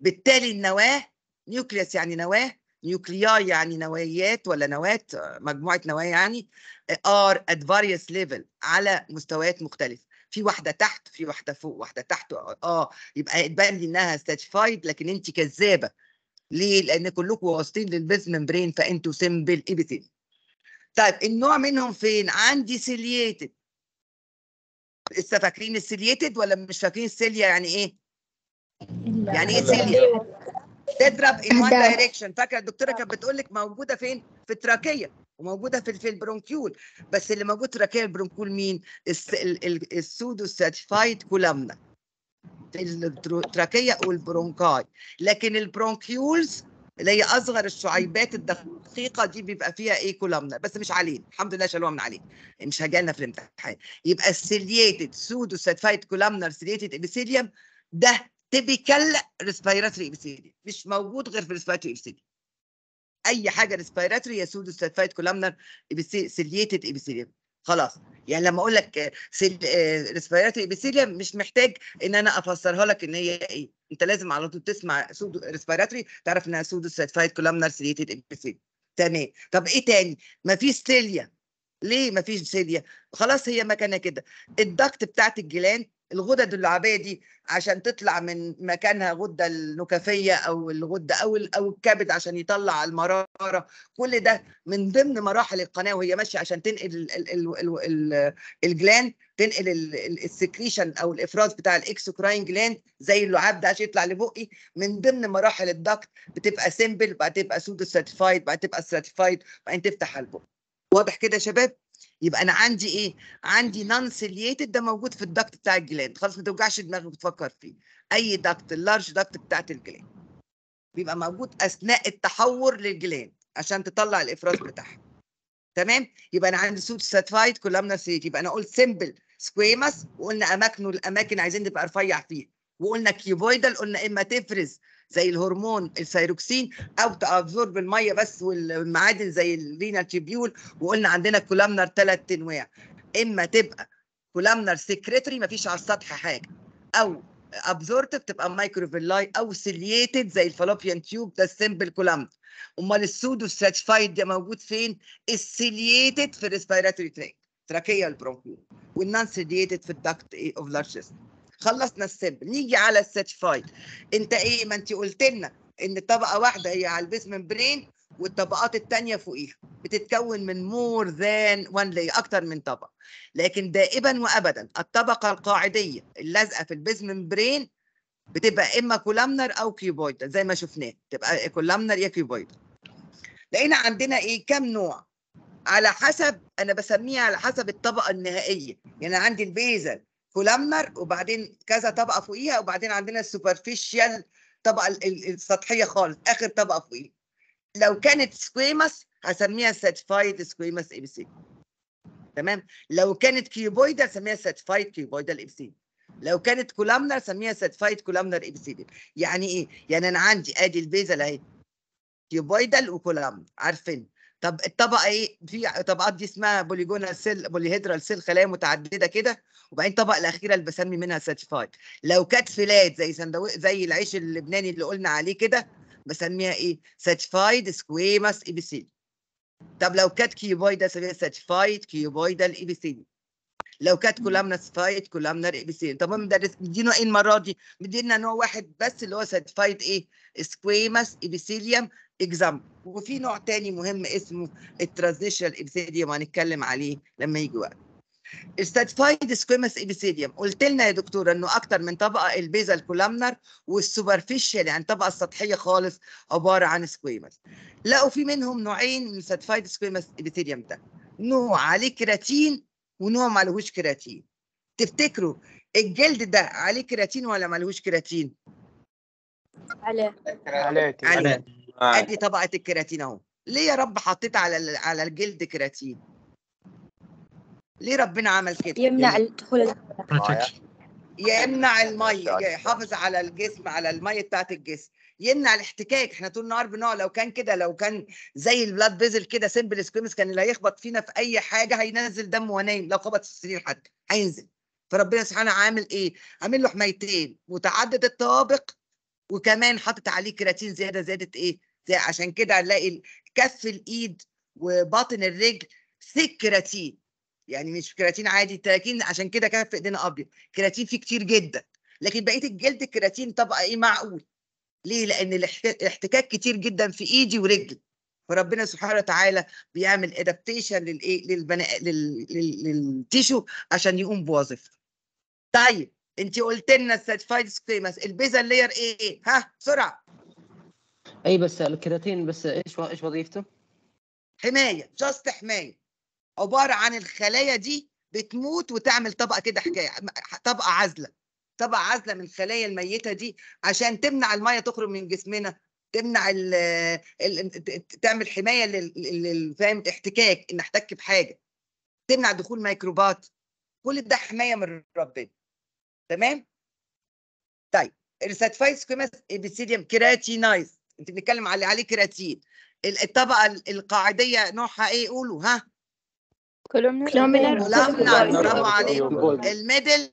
[SPEAKER 1] بالتالي النواه نيوكليس يعني نواه نيوكليا يعني نوايات ولا نواة مجموعة نوايا يعني are at various ليفل على مستويات مختلفة في واحدة تحت في واحدة فوق واحدة تحت اه يبقى يتبان لي انها ساتيفايد لكن انت كذابة ليه؟ لان كلكم واصلين للبيز ممبرين فانتوا سمبل ايبيثيل طيب النوع منهم فين؟ عندي سيلياتد لسه فاكرين السيلياتد ولا مش فاكرين السيليا يعني ايه؟ يعني ايه سيليا؟ تضرب ان وان دايركشن فاكره الدكتوره كانت بتقول لك موجوده فين في التراكيه وموجوده في في البرونكيول بس اللي موجود تراكيه البرونكيول مين السودو ساتيفايد كولامنا التراكيه والبرونكاي لكن البرونكيولز اللي هي اصغر الشعيبات الدقيقه دي بيبقى فيها ايه كولامنا بس مش علينا الحمد لله شالوها من علينا مش هجالنا في الامتحان يبقى السيليتد سودو ساتيفايد كولامنا سيليتد ابيثيليوم ده تيبيكال ريسبيراتوري ابيثيليوم مش موجود غير في ريسبيراتوري ابيثيليوم اي حاجه ريسبيراتوري يا سودو سلفايد كولامنر سيليتد ابيثيليوم خلاص يعني لما اقول لك ريسبيراتوري ابيثيليوم آه، مش محتاج ان انا افسرها لك ان هي ايه انت لازم على طول تسمع سودو ريسبيراتوري تعرف انها سودو سلفايد كولامنر سيليتد ابيثيليوم تمام طب ايه تاني ما فيش سيليا ليه ما فيش سيليا خلاص هي مكانها كده الضغط بتاعت الجلاند الغدد اللعابيه دي عشان تطلع من مكانها الغده النكفيه او الغده او او الكبد عشان يطلع المراره كل ده من ضمن مراحل القناه وهي ماشيه عشان تنقل الجلاند تنقل السكريشن او الافراز بتاع الاكسكراين جلاند زي اللعاب ده عشان يطلع لبقي من ضمن مراحل الدكت بتبقى سمبل بعد تبقى سودو ستراتيفايد بعد تبقى ستراتيفايد بعدين تفتح البق واضح كده يا شباب يبقى انا عندي ايه عندي نون سيليتد ده موجود في الدكت بتاع الجلاند خلاص ما توجعش دماغك وتفكر فيه اي دكت اللارج دكت بتاعت الجلاند بيبقى موجود اثناء التحور للجلاند عشان تطلع الافراز بتاعها تمام يبقى انا عندي ساتفايد كولامنا سيت يبقى انا قلت سيمبل سكويمس وقلنا اماكنه الاماكن عايزين نبقى رفيع فيها وقلنا كيوبويدال قلنا اما تفرز زي الهرمون الثيروكسين او تابزورب الميه بس والمعادن زي الرينال تيبيول وقلنا عندنا كولامنر ثلاث انواع اما تبقى كولامنر سكريتري مفيش على السطح حاجه او ابزورت بتبقى مايكروفيلاي او سيليتد زي الفالوبيان تيوب ده السمبل كولامنر امال السودو ستراتيفايد ده موجود فين السيليتد في الريسبيراتوري تراك تراكيه البرونكيول والنان سيليتد في الدكت اوف لارجست خلصنا السب نيجي على الساتيفايد انت ايه ما انت قلت لنا ان طبقه واحده هي على البيسمنت برين والطبقات الثانيه فوقيها بتتكون من مور ذان وان لي أكتر من طبقة لكن دائما وأبدا الطبقة القاعدية اللازقة في البيزمنت برين بتبقى إما كولامنر أو كيوبويد زي ما شفناه تبقى كولامنر يا كيوبويد لقينا عندنا إيه كام نوع على حسب أنا بسميها على حسب الطبقة النهائية يعني عندي البيزل فولامنر وبعدين كذا طبقه فوقيها وبعدين عندنا السوبرفيشال طبقه السطحيه خالص اخر طبقه فوقيها لو كانت سكويمس هسميها ساتفايد سكويمس اي سي تمام لو كانت كيوبويد هسميها ساتفايد كيوبويد اي سي لو كانت كولامنر سميها ساتفايد كولامنر اي سي يعني ايه يعني انا عندي ادي البيزل اهي كيوبويدال وكولامنر عارفين طب الطبقه ايه في طبقات دي اسمها بوليجونال سيل بوليهيدرال سيل خلايا متعدده كده وبعدين الطبقه الاخيره اللي بسمي منها ساتيفايد لو كانت فيلات زي سندويش زي العيش اللبناني اللي قلنا عليه كده بسميها ايه ساتيفايد سكويماس ايبيثيلي طب لو كانت كيوبويدا سميها ساتيفايد كيوبويدا الايبيثيلي لو كانت كولامنا ساتيفايد كولامنا الايبيثيلي طب مدرس مدينا ايه المره دي مدينا نوع واحد بس اللي هو ساتيفايد ايه سكويماس ايبيثيليوم اكزامبل وفي نوع تاني مهم اسمه الترانزيشنال ابيثيليوم هنتكلم عليه لما يجي وقت الستاتفايد سكويمس ابيثيليوم قلت لنا يا دكتوره انه اكتر من طبقه البيزال كولامنر والسوبرفيشال يعني الطبقه السطحيه خالص عباره عن سكويمس لقوا في منهم نوعين من الستاتفايد سكويمس ابيثيليوم ده نوع عليه كراتين ونوع ما لهوش كراتين تفتكروا الجلد ده عليه كراتين ولا ما لهوش كراتين عليه عليه آه. ادي طبقه الكيراتين اهو ليه يا رب حطيت على على الجلد كيراتين ليه ربنا عمل كده يمنع دخول يمنع الميه يحافظ على الجسم على الميه بتاعت الجسم يمنع الاحتكاك احنا طول النهار بنقعد لو كان كده لو كان زي البلاد بيزل كده سمبل سكويمس كان اللي هيخبط فينا في اي حاجه هينزل دم ونايم لو خبط في السرير حد هينزل فربنا سبحانه عامل ايه؟ عامل له حمايتين متعدد الطوابق وكمان حاطط عليه كراتين زياده زياده ايه؟ عشان كده هنلاقي كف الايد وباطن الرجل ثيك كراتين يعني مش كراتين عادي التراكين عشان كده كف ايدينا ابيض كراتين فيه كتير جدا لكن بقيه الجلد الكراتين طبقه ايه معقول ليه لان الاحتكاك كتير جدا في ايدي ورجلي فربنا سبحانه وتعالى بيعمل ادابتيشن للايه للبني للتيشو عشان يقوم بوظيفته طيب انت قلت لنا الساتفايد سكيمس البيزل لير ايه ها بسرعه اي بس الكراتين بس ايش ايش وظيفته؟ حمايه جاست حمايه عباره عن الخلايا دي بتموت وتعمل طبقه كده حكايه طبقه عازله طبقه عازله من الخلايا الميته دي عشان تمنع الميه تخرج من جسمنا تمنع الـ الـ تعمل حمايه للفاهم احتكاك ان احتك بحاجه تمنع دخول ميكروبات كل ده حمايه من ربنا تمام طيب الساتفايس كيماس ابيسيديم كراتينايز انت بنتكلم على عليه كيراتين الطبقه القاعديه نوعها ايه قولوا ها كلومنر برافو عليكم الميدل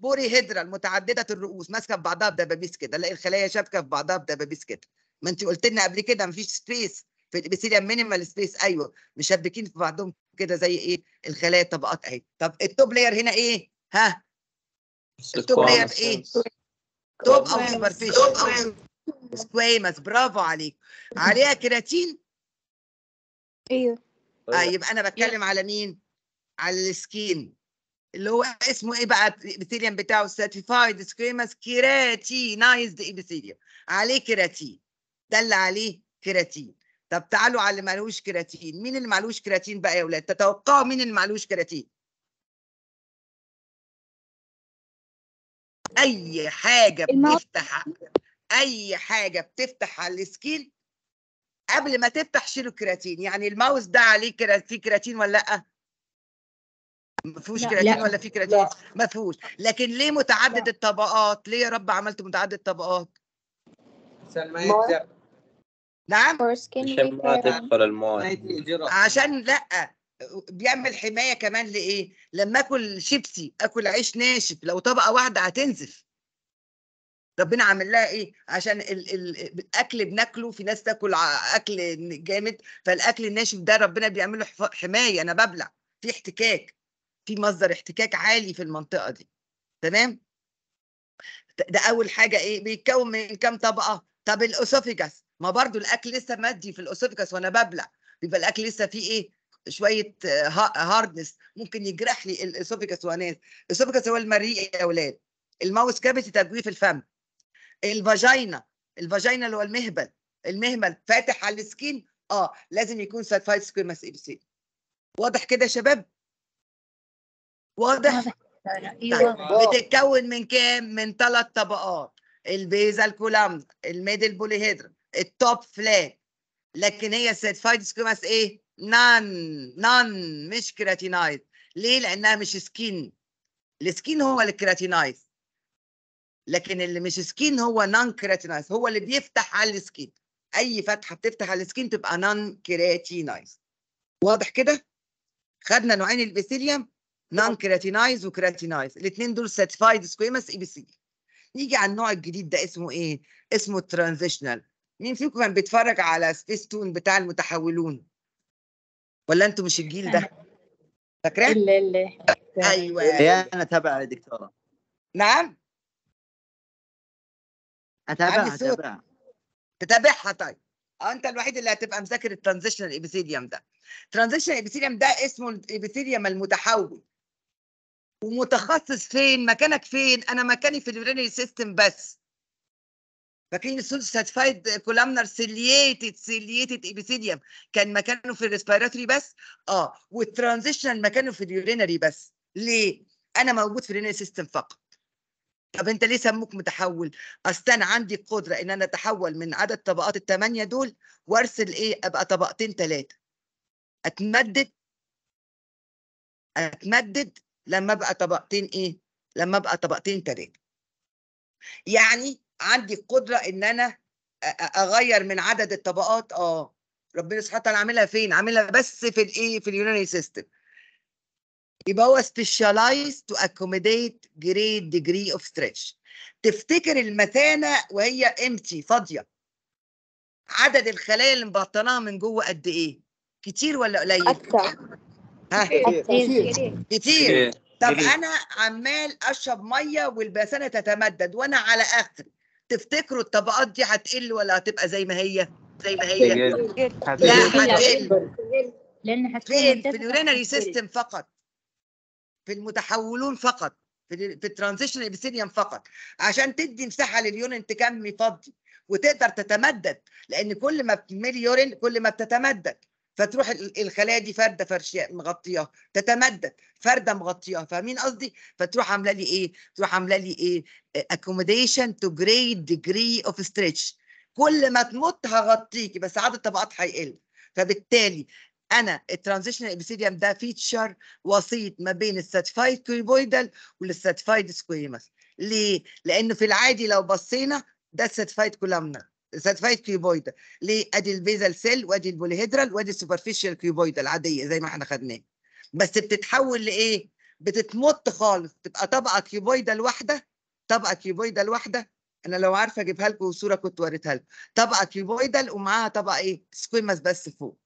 [SPEAKER 1] بوري هيدرال متعدده الرؤوس ماسكه في بعضها بدبابيس كده الاقي الخلايا شابكه في بعضها بدبابيس كده ما انت قلت لنا قبل كده مفيش سبيس في الابيثيليوم مينيمال سبيس ايوه مشبكين في بعضهم كده زي ايه الخلايا طبقات اهي طب التوب لاير هنا ايه ها التوب لاير ايه توب او سوبرفيشال سكويمس برافو عليك عليها كيراتين ايوه طيب انا بتكلم على مين على السكين اللي هو اسمه ايه بقى الابيثيليوم بتاعه سيرتيفايد سكويمس كيراتينايزد ابيثيليوم عليه كيراتين ده اللي عليه كيراتين طب تعالوا على اللي مالوش كيراتين مين اللي مالوش كيراتين بقى يا اولاد تتوقعوا مين اللي مالوش كيراتين اي حاجه بتفتح اي حاجه بتفتح على السكين قبل ما تفتح شيلوا الكراتين يعني الماوس ده عليه كرا... فيه كراتين ولا لا ما فيهوش كراتين لا. ولا فيه كراتين ما فيهوش لكن ليه متعدد لا. الطبقات ليه يا رب عملت متعدد الطبقات نعم عشان ما تدخل عشان لا بيعمل حمايه كمان لايه لما اكل شيبسي اكل عيش ناشف لو طبقه واحده هتنزف ربنا عامل لها ايه عشان ال ال الاكل بناكله في ناس تاكل اكل جامد فالاكل الناشف ده ربنا بيعمل له حمايه انا ببلع في احتكاك في مصدر احتكاك عالي في المنطقه دي تمام ده اول حاجه ايه بيتكون من كام طبقه طب الاسوفيجاس ما برضو الاكل لسه مادي في الاسوفيجاس وانا ببلع بيبقى الاكل لسه فيه ايه شويه هاردنس ممكن يجرح لي الاسوفيجاس وانا الاسوفيجاس هو المريء يا اولاد الماوس كابيتي تجويف الفم الفاجينا الفاجينا اللي هو المهبل المهبل فاتح على السكين اه لازم يكون سايد 5 سكوير ماس واضح كده يا شباب واضح طيب. أيوة. بتتكون من كام من ثلاث طبقات البيزا الكولامز الميدل بوليهيدرا التوب فلات لكن هي سيرتفايد سكوماس ايه نان نان مش كراتينايد ليه لانها مش سكين السكين هو الكراتينايد لكن اللي مش سكين هو نان كيراتينايز هو اللي بيفتح على السكين اي فتحه بتفتح على السكين تبقى نان كيراتينايز واضح كده خدنا نوعين البيثيليوم نان كيراتينايز وكيراتينايز الاثنين دول ساتيفايد سكويمس اي بي سي نيجي على النوع الجديد ده اسمه ايه اسمه ترانزيشنال مين فيكم كان بيتفرج على سبيس تون بتاع المتحولون ولا انتوا مش الجيل ده فاكراه ايوه انا تابع يا دكتوره نعم اتابعها اتابعها تتابعها طيب آه، انت الوحيد اللي هتبقى مذاكر الترانزيشنال ايبيثيليوم ده ترانزيشنال ايبيثيليوم ده اسمه الايبيثيليوم المتحول ومتخصص فين مكانك فين انا مكاني في البرينري سيستم بس فاكرين ساتفايد كولامنر سيليتد سيليتد ايبيثيليوم كان مكانه في الريسبيراتوري بس اه والترانزيشنال مكانه في اليورينري بس ليه انا موجود في الرينري سيستم فقط طب انت ليه سموك متحول اصل انا عندي القدره ان انا اتحول من عدد طبقات الثمانيه دول وارسل ايه ابقى طبقتين ثلاثه اتمدد اتمدد لما ابقى طبقتين ايه لما ابقى طبقتين ثلاثه يعني عندي القدره ان انا اغير من عدد الطبقات اه ربنا سبحانه وتعالى عاملها فين عاملها بس في الايه في اليوناني سيستم يبقى هو specialized to accommodate great degree of stretch تفتكر المثانة وهي empty فاضية عدد الخلايا اللي مبطناها من جوه قد ايه؟ كتير ولا قليل؟ أكثر.
[SPEAKER 2] كتير. كتير. كتير طب انا
[SPEAKER 1] عمال اشرب ميه والبثانه تتمدد وانا على اخر تفتكروا الطبقات دي هتقل ولا هتبقى زي ما هي؟ زي ما هي؟ لا هتقل لان هتقل في اليورينري سيستم فقط في المتحولون فقط في في الترانزيشن ابيثيليوم فقط عشان تدي مساحه لليورين تكمي فاضي وتقدر تتمدد لان كل ما بتملي يورين كل ما بتتمدد فتروح الخلايا دي فرده فرشيه مغطياها تتمدد فرده مغطياها فاهمين قصدي فتروح عامله لي ايه تروح عامله لي ايه اكوموديشن تو جريد ديجري اوف ستريتش كل ما تمط هغطيكي بس عدد الطبقات هيقل فبالتالي انا الترانزيشنال ابيثيليوم ده فيتشر وسيط ما بين الستفايد كيوبويدال والستفايد سكويمس ليه؟ لانه في العادي لو بصينا ده الستفايد كولامنا الستفايد كيوبويدال ليه؟ ادي البيزل سيل وادي البوليهيدرال وادي السوبرفيشال كيوبويدال عاديه زي ما احنا خدناه بس بتتحول لايه؟ بتتمط خالص تبقى طبقه كيوبويدال واحده طبقه كيوبويدال واحده انا لو عارفه اجيبها لكم صوره كنت وريتها لكم طبقه كيوبويدال ومعاها طبقه ايه؟ سكويمس بس فوق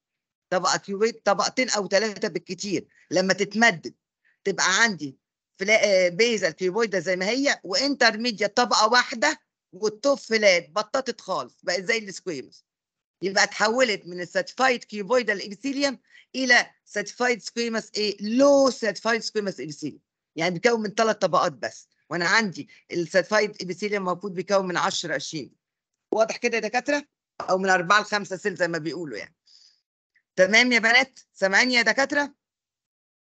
[SPEAKER 1] طبقة كيوبيت طبقتين أو ثلاثة بالكتير لما تتمدد تبقى عندي فلا... بيزل آه، زي ما هي وانترميديا طبقة واحدة والتوب فلات بططت خالص بقت زي السكويمس يبقى اتحولت من الساتيفايد كيوبويدال الابيثيليوم الى ساتيفايد سكويمس ايه لو ساتيفايد سكويمس ابيثيليوم يعني بيكون من ثلاث طبقات بس وانا عندي الساتيفايد ابيثيليوم المفروض بيكون من 10 20 واضح كده يا دكاتره او من 4 ل 5 سيل زي ما بيقولوا يعني تمام يا بنات سامعيني يا دكاتره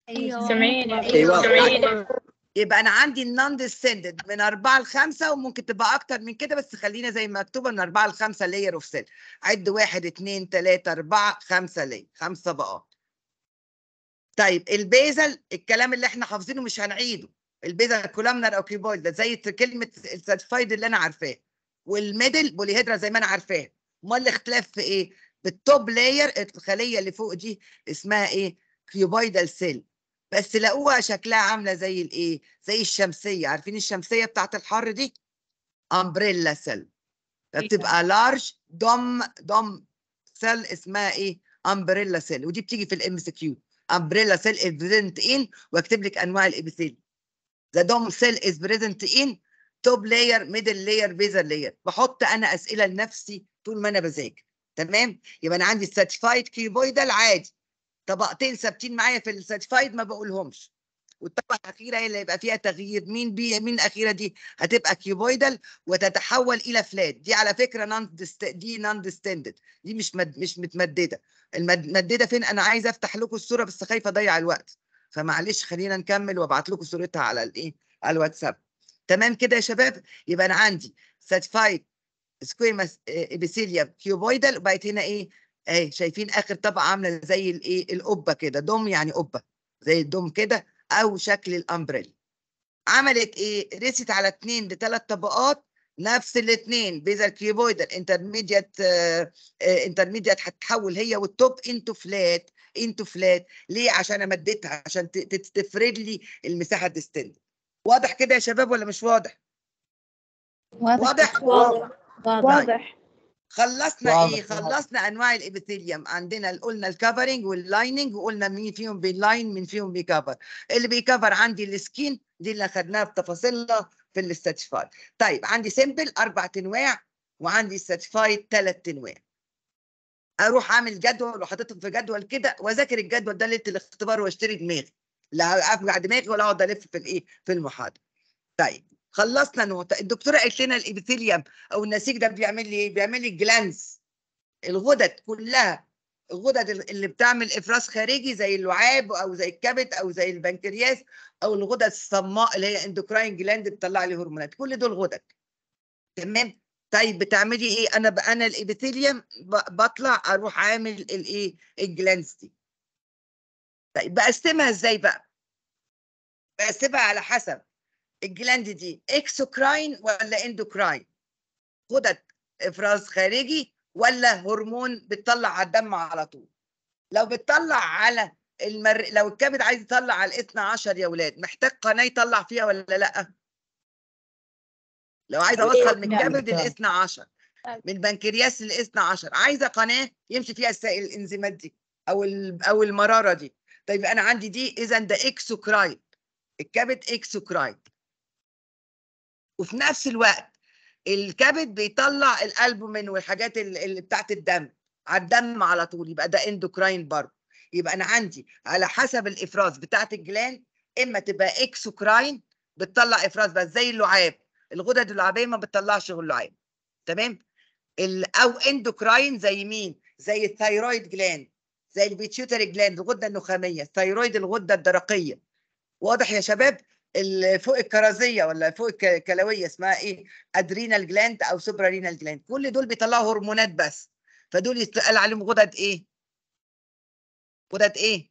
[SPEAKER 1] ايوه ايوه, أيوة. يبقى انا عندي النون ديسندنت من 4 ل 5 وممكن تبقى اكتر من كده بس خلينا زي ما مكتوبه من 4 ل 5 لير اوف سيل عد 1 2 3 4 5 لير 5 طبقات طيب البيزل الكلام اللي احنا حافظينه مش هنعيده البيزل كولامنر اوكيبويد ده زي كلمه الساتيفايد اللي انا عارفاه والميدل بوليهيدرا زي ما انا عارفاه امال الاختلاف في ايه بالتوب لاير الخليه اللي فوق دي اسمها ايه كيوبايدال سيل بس لقوها شكلها عامله زي الايه زي الشمسيه عارفين الشمسيه بتاعت الحر دي امبريلا سيل فبتبقى لارج دوم دوم سيل اسمها ايه امبريلا سيل ودي بتيجي في الام اس كيو امبريلا سيل از بريزنت ان واكتب لك انواع الابيثيل ذا دوم سيل از بريزنت ان توب لاير ميدل لاير بيزر لاير بحط انا اسئله لنفسي طول ما انا بذاكر تمام يبقى انا عندي الساتيفايد كيبويدال العادي طبقتين ثابتين معايا في الساتيفايد ما بقولهمش والطبقه الاخيره هي اللي هيبقى فيها تغيير مين بي مين الاخيره دي هتبقى كيوبويدال وتتحول الى فلات دي على فكره نون دي نون ديستندد دي مش مد مش متمدده المتمدده فين انا عايز افتح لكم الصوره بس خايفه اضيع الوقت فمعلش خلينا نكمل وابعت لكم صورتها على الايه على الواتساب تمام كده يا شباب يبقى انا عندي ساتيفايد سكويمس آه، ابيثيليا كيوبويدال وبقت هنا ايه اهي شايفين اخر طبقه عامله زي الايه القبه كده دوم يعني قبه زي الدوم كده او شكل الامبريلا عملت ايه رست على اثنين لثلاث طبقات نفس الاثنين بيزا كيوبويدال انترميديت آه انترميديت آه، هتتحول هي والتوب انتو فلات انتو فلات ليه عشان امددها عشان تفرد لي المساحه الديستند واضح كده يا شباب ولا مش واضح واضح واضح, واضح. واضح خلصنا واضح. ايه خلصنا انواع الابيثيليوم عندنا قلنا الكفرنج واللايننج وقلنا مين فيهم بيلاين مين فيهم بيكفر اللي بيكفر عندي السكين دي اللي خدناها بتفاصيلها في الاستاتيفايد طيب عندي سمبل اربع انواع وعندي استاتيفايد ثلاث انواع اروح اعمل جدول وحاططهم في جدول كده واذاكر الجدول ده ليله الاختبار واشتري دماغي لا افجع دماغي ولا اقعد الف في الايه في المحاضره طيب خلصنا نقطه الدكتوره قالت لنا الابيثيليوم او النسيج ده بيعمل لي ايه بيعمل لي جلانس الغدد كلها الغدد اللي بتعمل افراز خارجي زي اللعاب او زي الكبد او زي البنكرياس او الغدد الصماء اللي هي اندوكراين جلاند بتطلع لي هرمونات كل دول غدد تمام طيب بتعملي ايه انا بقى انا الابيثيليوم بطلع اروح عامل الايه الجلانس دي طيب بقسمها ازاي بقى بقسمها على حسب الجلاند دي اكسوكراين ولا اندوكراين غدد افراز خارجي ولا هرمون بتطلع على الدم على طول لو بتطلع على المر... لو الكبد عايز يطلع على الاثنى عشر يا ولاد محتاج قناه يطلع فيها ولا لا لو عايزه اوصل من الكبد الاثنى عشر من بنكرياس الاثنى عشر عايزه قناه يمشي فيها السائل الانزيمات دي او او المراره دي طيب انا عندي دي اذا ده اكسوكرايب الكبد اكسوكرايب وفي نفس الوقت الكبد بيطلع الالبومين والحاجات اللي بتاعت الدم على الدم على طول يبقى ده اندوكراين برضه يبقى انا عندي على حسب الافراز بتاعت الجلان اما تبقى اكسوكراين بتطلع افراز بس زي اللعاب الغدد اللعابيه ما بتطلعش غير اللعاب تمام او اندوكراين زي مين زي الثايرويد جلاند زي البيتيوتري جلاند الغده النخاميه الثايرويد الغده الدرقيه واضح يا شباب فوق الكرازيه ولا فوق الكلويه اسمها ايه ادرينال جلاند او سوبرارينال جلاند كل دول بيطلعوا هرمونات بس فدول يتقال عليهم غدد ايه غدد ايه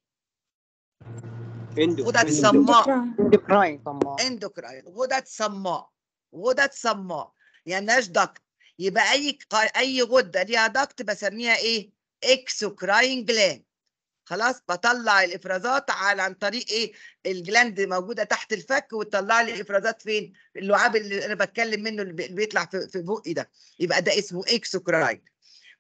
[SPEAKER 1] غدد صماء اندوكراين صماء اندوكراين غدد صماء غدد صماء يعني ملهاش دكت يبقى اي اي غده ليها دكت بسميها ايه اكسوكراين جلاند خلاص بطلع الافرازات على عن طريق ايه الجلاند موجوده تحت الفك وتطلع لي الافرازات فين اللعاب اللي انا بتكلم منه اللي بيطلع في بقي ده يبقى ده اسمه اكسوكراين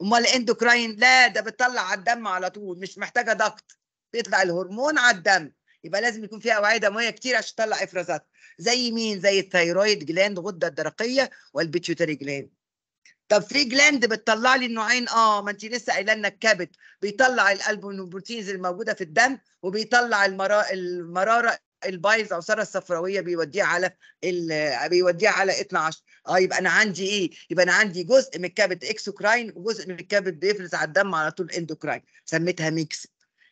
[SPEAKER 1] امال الاندوكراين لا ده بتطلع على الدم على طول مش محتاجه ضغط بيطلع الهرمون على الدم يبقى لازم يكون فيها اوعيه دمويه كتير عشان تطلع افرازات زي مين زي الثيرويد جلاند الغده الدرقيه والبيتيوتري جلاند طب في جلاند بتطلع لي النوعين اه ما انت لسه قايله لنا الكبد بيطلع الالبومينوبروتينز الموجوده في الدم وبيطلع المرا... المراره البايظ او السره الصفراويه بيوديها على ال... بيوديها على 12 اه يبقى انا عندي ايه؟ يبقى انا عندي جزء من الكبد اكسوكراين وجزء من الكبد بيفرز على الدم على طول اندوكراين سميتها ميكس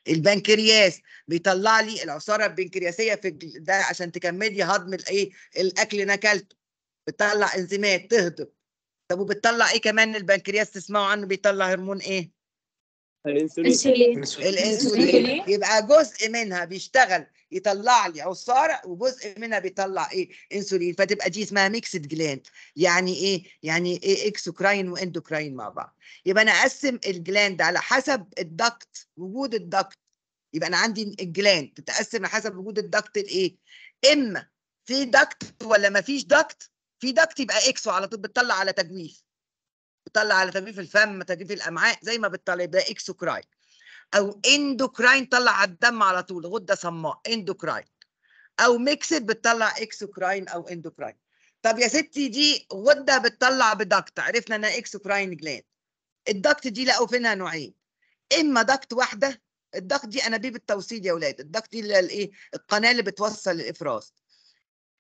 [SPEAKER 1] البنكرياس بيطلع لي العصاره البنكرياسيه في ده عشان تكمل لي هضم الايه؟ الاكل اللي انا اكلته بتطلع انزيمات تهضم طب وبتطلع ايه كمان البنكرياس تسمعوا عنه بيطلع هرمون ايه؟ الانسولين الانسولين يبقى جزء منها بيشتغل يطلع لي عصاره وجزء منها بيطلع ايه انسولين فتبقى دي اسمها ميكسد جلاند يعني ايه يعني ايه اكسوكراين واندوكراين مع بعض يبقى انا اقسم الجلاند على حسب الضغط وجود الضغط يبقى انا عندي الجلاند تتقسم على حسب وجود الضغط الايه اما في ضغط ولا ما فيش ضغط في دكت يبقى اكس على طول بتطلع على تجويف بتطلع على تجويف الفم تجويف الامعاء زي ما بتطلع اكس اكسوكراين او اندوكراين طلع على الدم على طول غده صماء اندوكراين او ميكسد بتطلع اكسوكراين او اندوكراين طب يا ستي دي غده بتطلع بدكت عرفنا انها اكسوكراين جلاند الدكت دي لقوا فينها نوعين اما دكت واحده الدكت دي انابيب التوصيل يا اولاد الدكت دي الايه القناه اللي بتوصل الافراز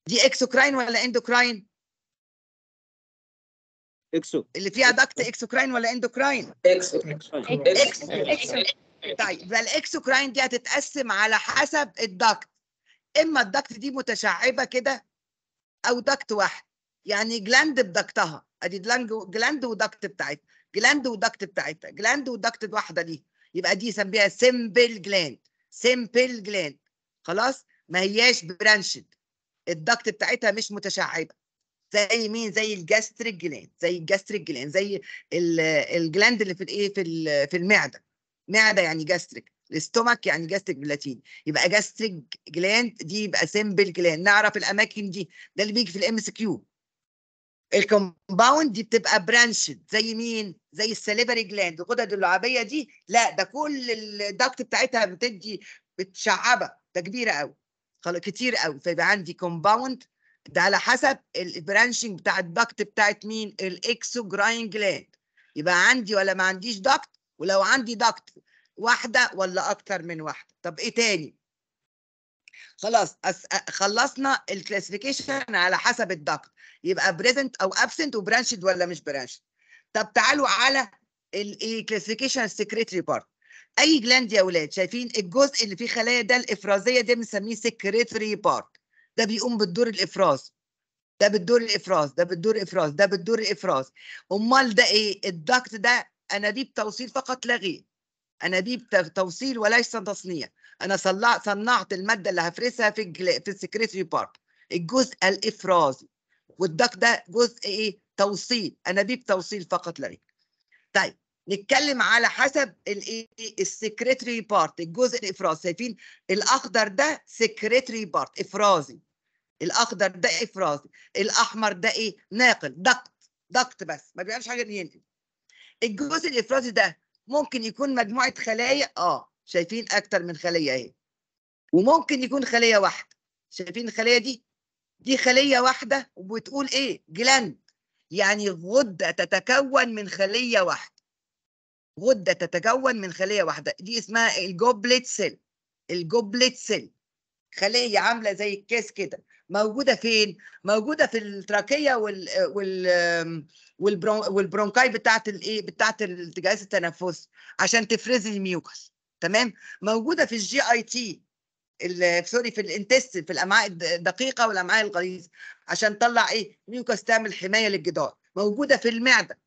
[SPEAKER 1] دي اكسوكراين ولا اندوكراين اكسو اللي فيها دكت اكسوكراين ولا اندوكراين اكسو اكسو اكسو طيب فالاكسوكراين دي هتتقسم على حسب الدكت اما الدكت دي متشعبه كده او دكت واحد يعني جلاند بدكتها ادي جلاند ودكت بتاعتها جلاند ودكت بتاعتها جلاند ودكت واحده دي يبقى دي يسميها سمبل جلاند سمبل جلاند خلاص ما هياش برانشد الدكت بتاعتها مش متشعبه زي مين زي الجاستريك جلاند زي الجاستريك جلاند زي الجلاند اللي في الايه في في المعده معده يعني جاستريك الاستومك يعني جاستريك باللاتيني يبقى جاستريك جلاند دي يبقى سمبل جلاند نعرف الاماكن دي ده اللي بيجي في الام اس كيو الكومباوند دي بتبقى برانشد زي مين زي السليبري جلاند الغدد اللعابيه دي لا ده كل الدكت بتاعتها بتدي بتشعبه ده كبيره قوي كتير قوي فيبقى عندي كومباوند ده على حسب البرانشنج بتاع الدكت بتاعت مين الاكسوجراين جلاند يبقى عندي ولا ما عنديش دكت ولو عندي دكت واحده ولا اكتر من واحده طب ايه تاني خلاص أس... خلصنا الكلاسيفيكيشن على حسب الدكت يبقى بريزنت او ابسنت وبرانشد ولا مش برانشد طب تعالوا على الكلاسيفيكيشن السكريتري بارت اي جلاند يا اولاد شايفين الجزء اللي فيه خلايا ده الافرازيه ده بنسميه سكريتري بارت ده بيقوم بالدور الافراز ده بالدور الافراز ده بالدور الافراز ده بالدور الافراز امال ده ايه الضغط ده انابيب توصيل فقط لا غير انابيب توصيل وليس تصنيع انا صنعت الماده اللي هفرسها في الجل... في السكريتري بارت الجزء الافرازي والضغط ده جزء ايه توصيل انابيب توصيل فقط لا غير طيب نتكلم على حسب السكرتري بارت الجزء الافراز شايفين الاخضر ده سكرتري بارت افرازي الاخضر ده افرازي الاحمر ده ايه ناقل ضغط ضغط بس ما بيعملش حاجه ينقل الجزء الافرازي ده ممكن يكون مجموعه خلايا اه شايفين اكتر من خليه اهي وممكن يكون خليه واحده شايفين الخليه دي دي خليه واحده وبتقول ايه جلاند يعني غده تتكون من خليه واحده غده تتكون من خليه واحده دي اسمها الجوبلت سيل الجوبلت سيل خليه عامله زي الكيس كده موجوده فين موجوده في التراكيه وال وال والبرونكاي بتاعه الايه بتاعه الجهاز التنفسي عشان تفرز الميوكس تمام موجوده في الجي اي تي سوري في الانتست في الامعاء الدقيقه والامعاء الغليظه عشان تطلع ايه ميوكس تعمل حمايه للجدار موجوده في المعده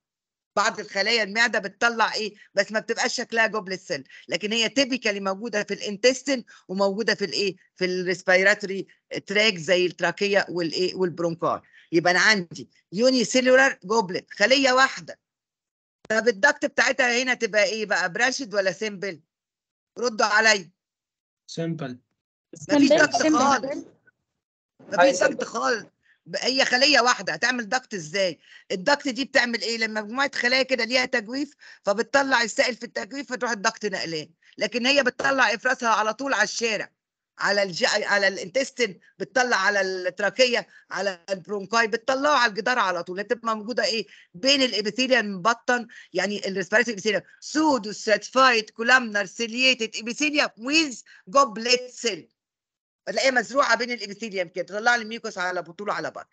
[SPEAKER 1] بعض الخلايا المعده بتطلع ايه بس ما بتبقاش شكلها جوبلت سيل لكن هي تيبيكالي موجوده في الانتستين وموجوده في الايه في الريسبيراتوري تراك زي التراكيه والايه والبرونكار يبقى انا عندي يوني سيلولار جوبلت خليه واحده طب الضغط بتاعتها هنا تبقى ايه بقى براشد ولا سيمبل ردوا عليا سيمبل
[SPEAKER 2] مفيش ضغط خالص
[SPEAKER 1] مفيش ضغط خالص هي خليه واحده هتعمل ضغط ازاي الضغط دي بتعمل ايه لما مجموعه خلايا كده ليها تجويف فبتطلع السائل في التجويف فتروح الضغط نقلان لكن هي بتطلع افرازها على طول على الشارع على الج... على الانتستين بتطلع على التراكيه على البرونكاي بتطلعه على الجدار على طول بتبقى موجوده ايه بين الابيثيليان المبطن يعني الريسبيراتوري ابيثيليا سودو ستراتيفايد كولامنر سيليتد ابيثيليا ويز جوبليت سيل تلاقيها مزروعه بين الابيثيليوم كده تطلع لي ميكوس على بطوله على بر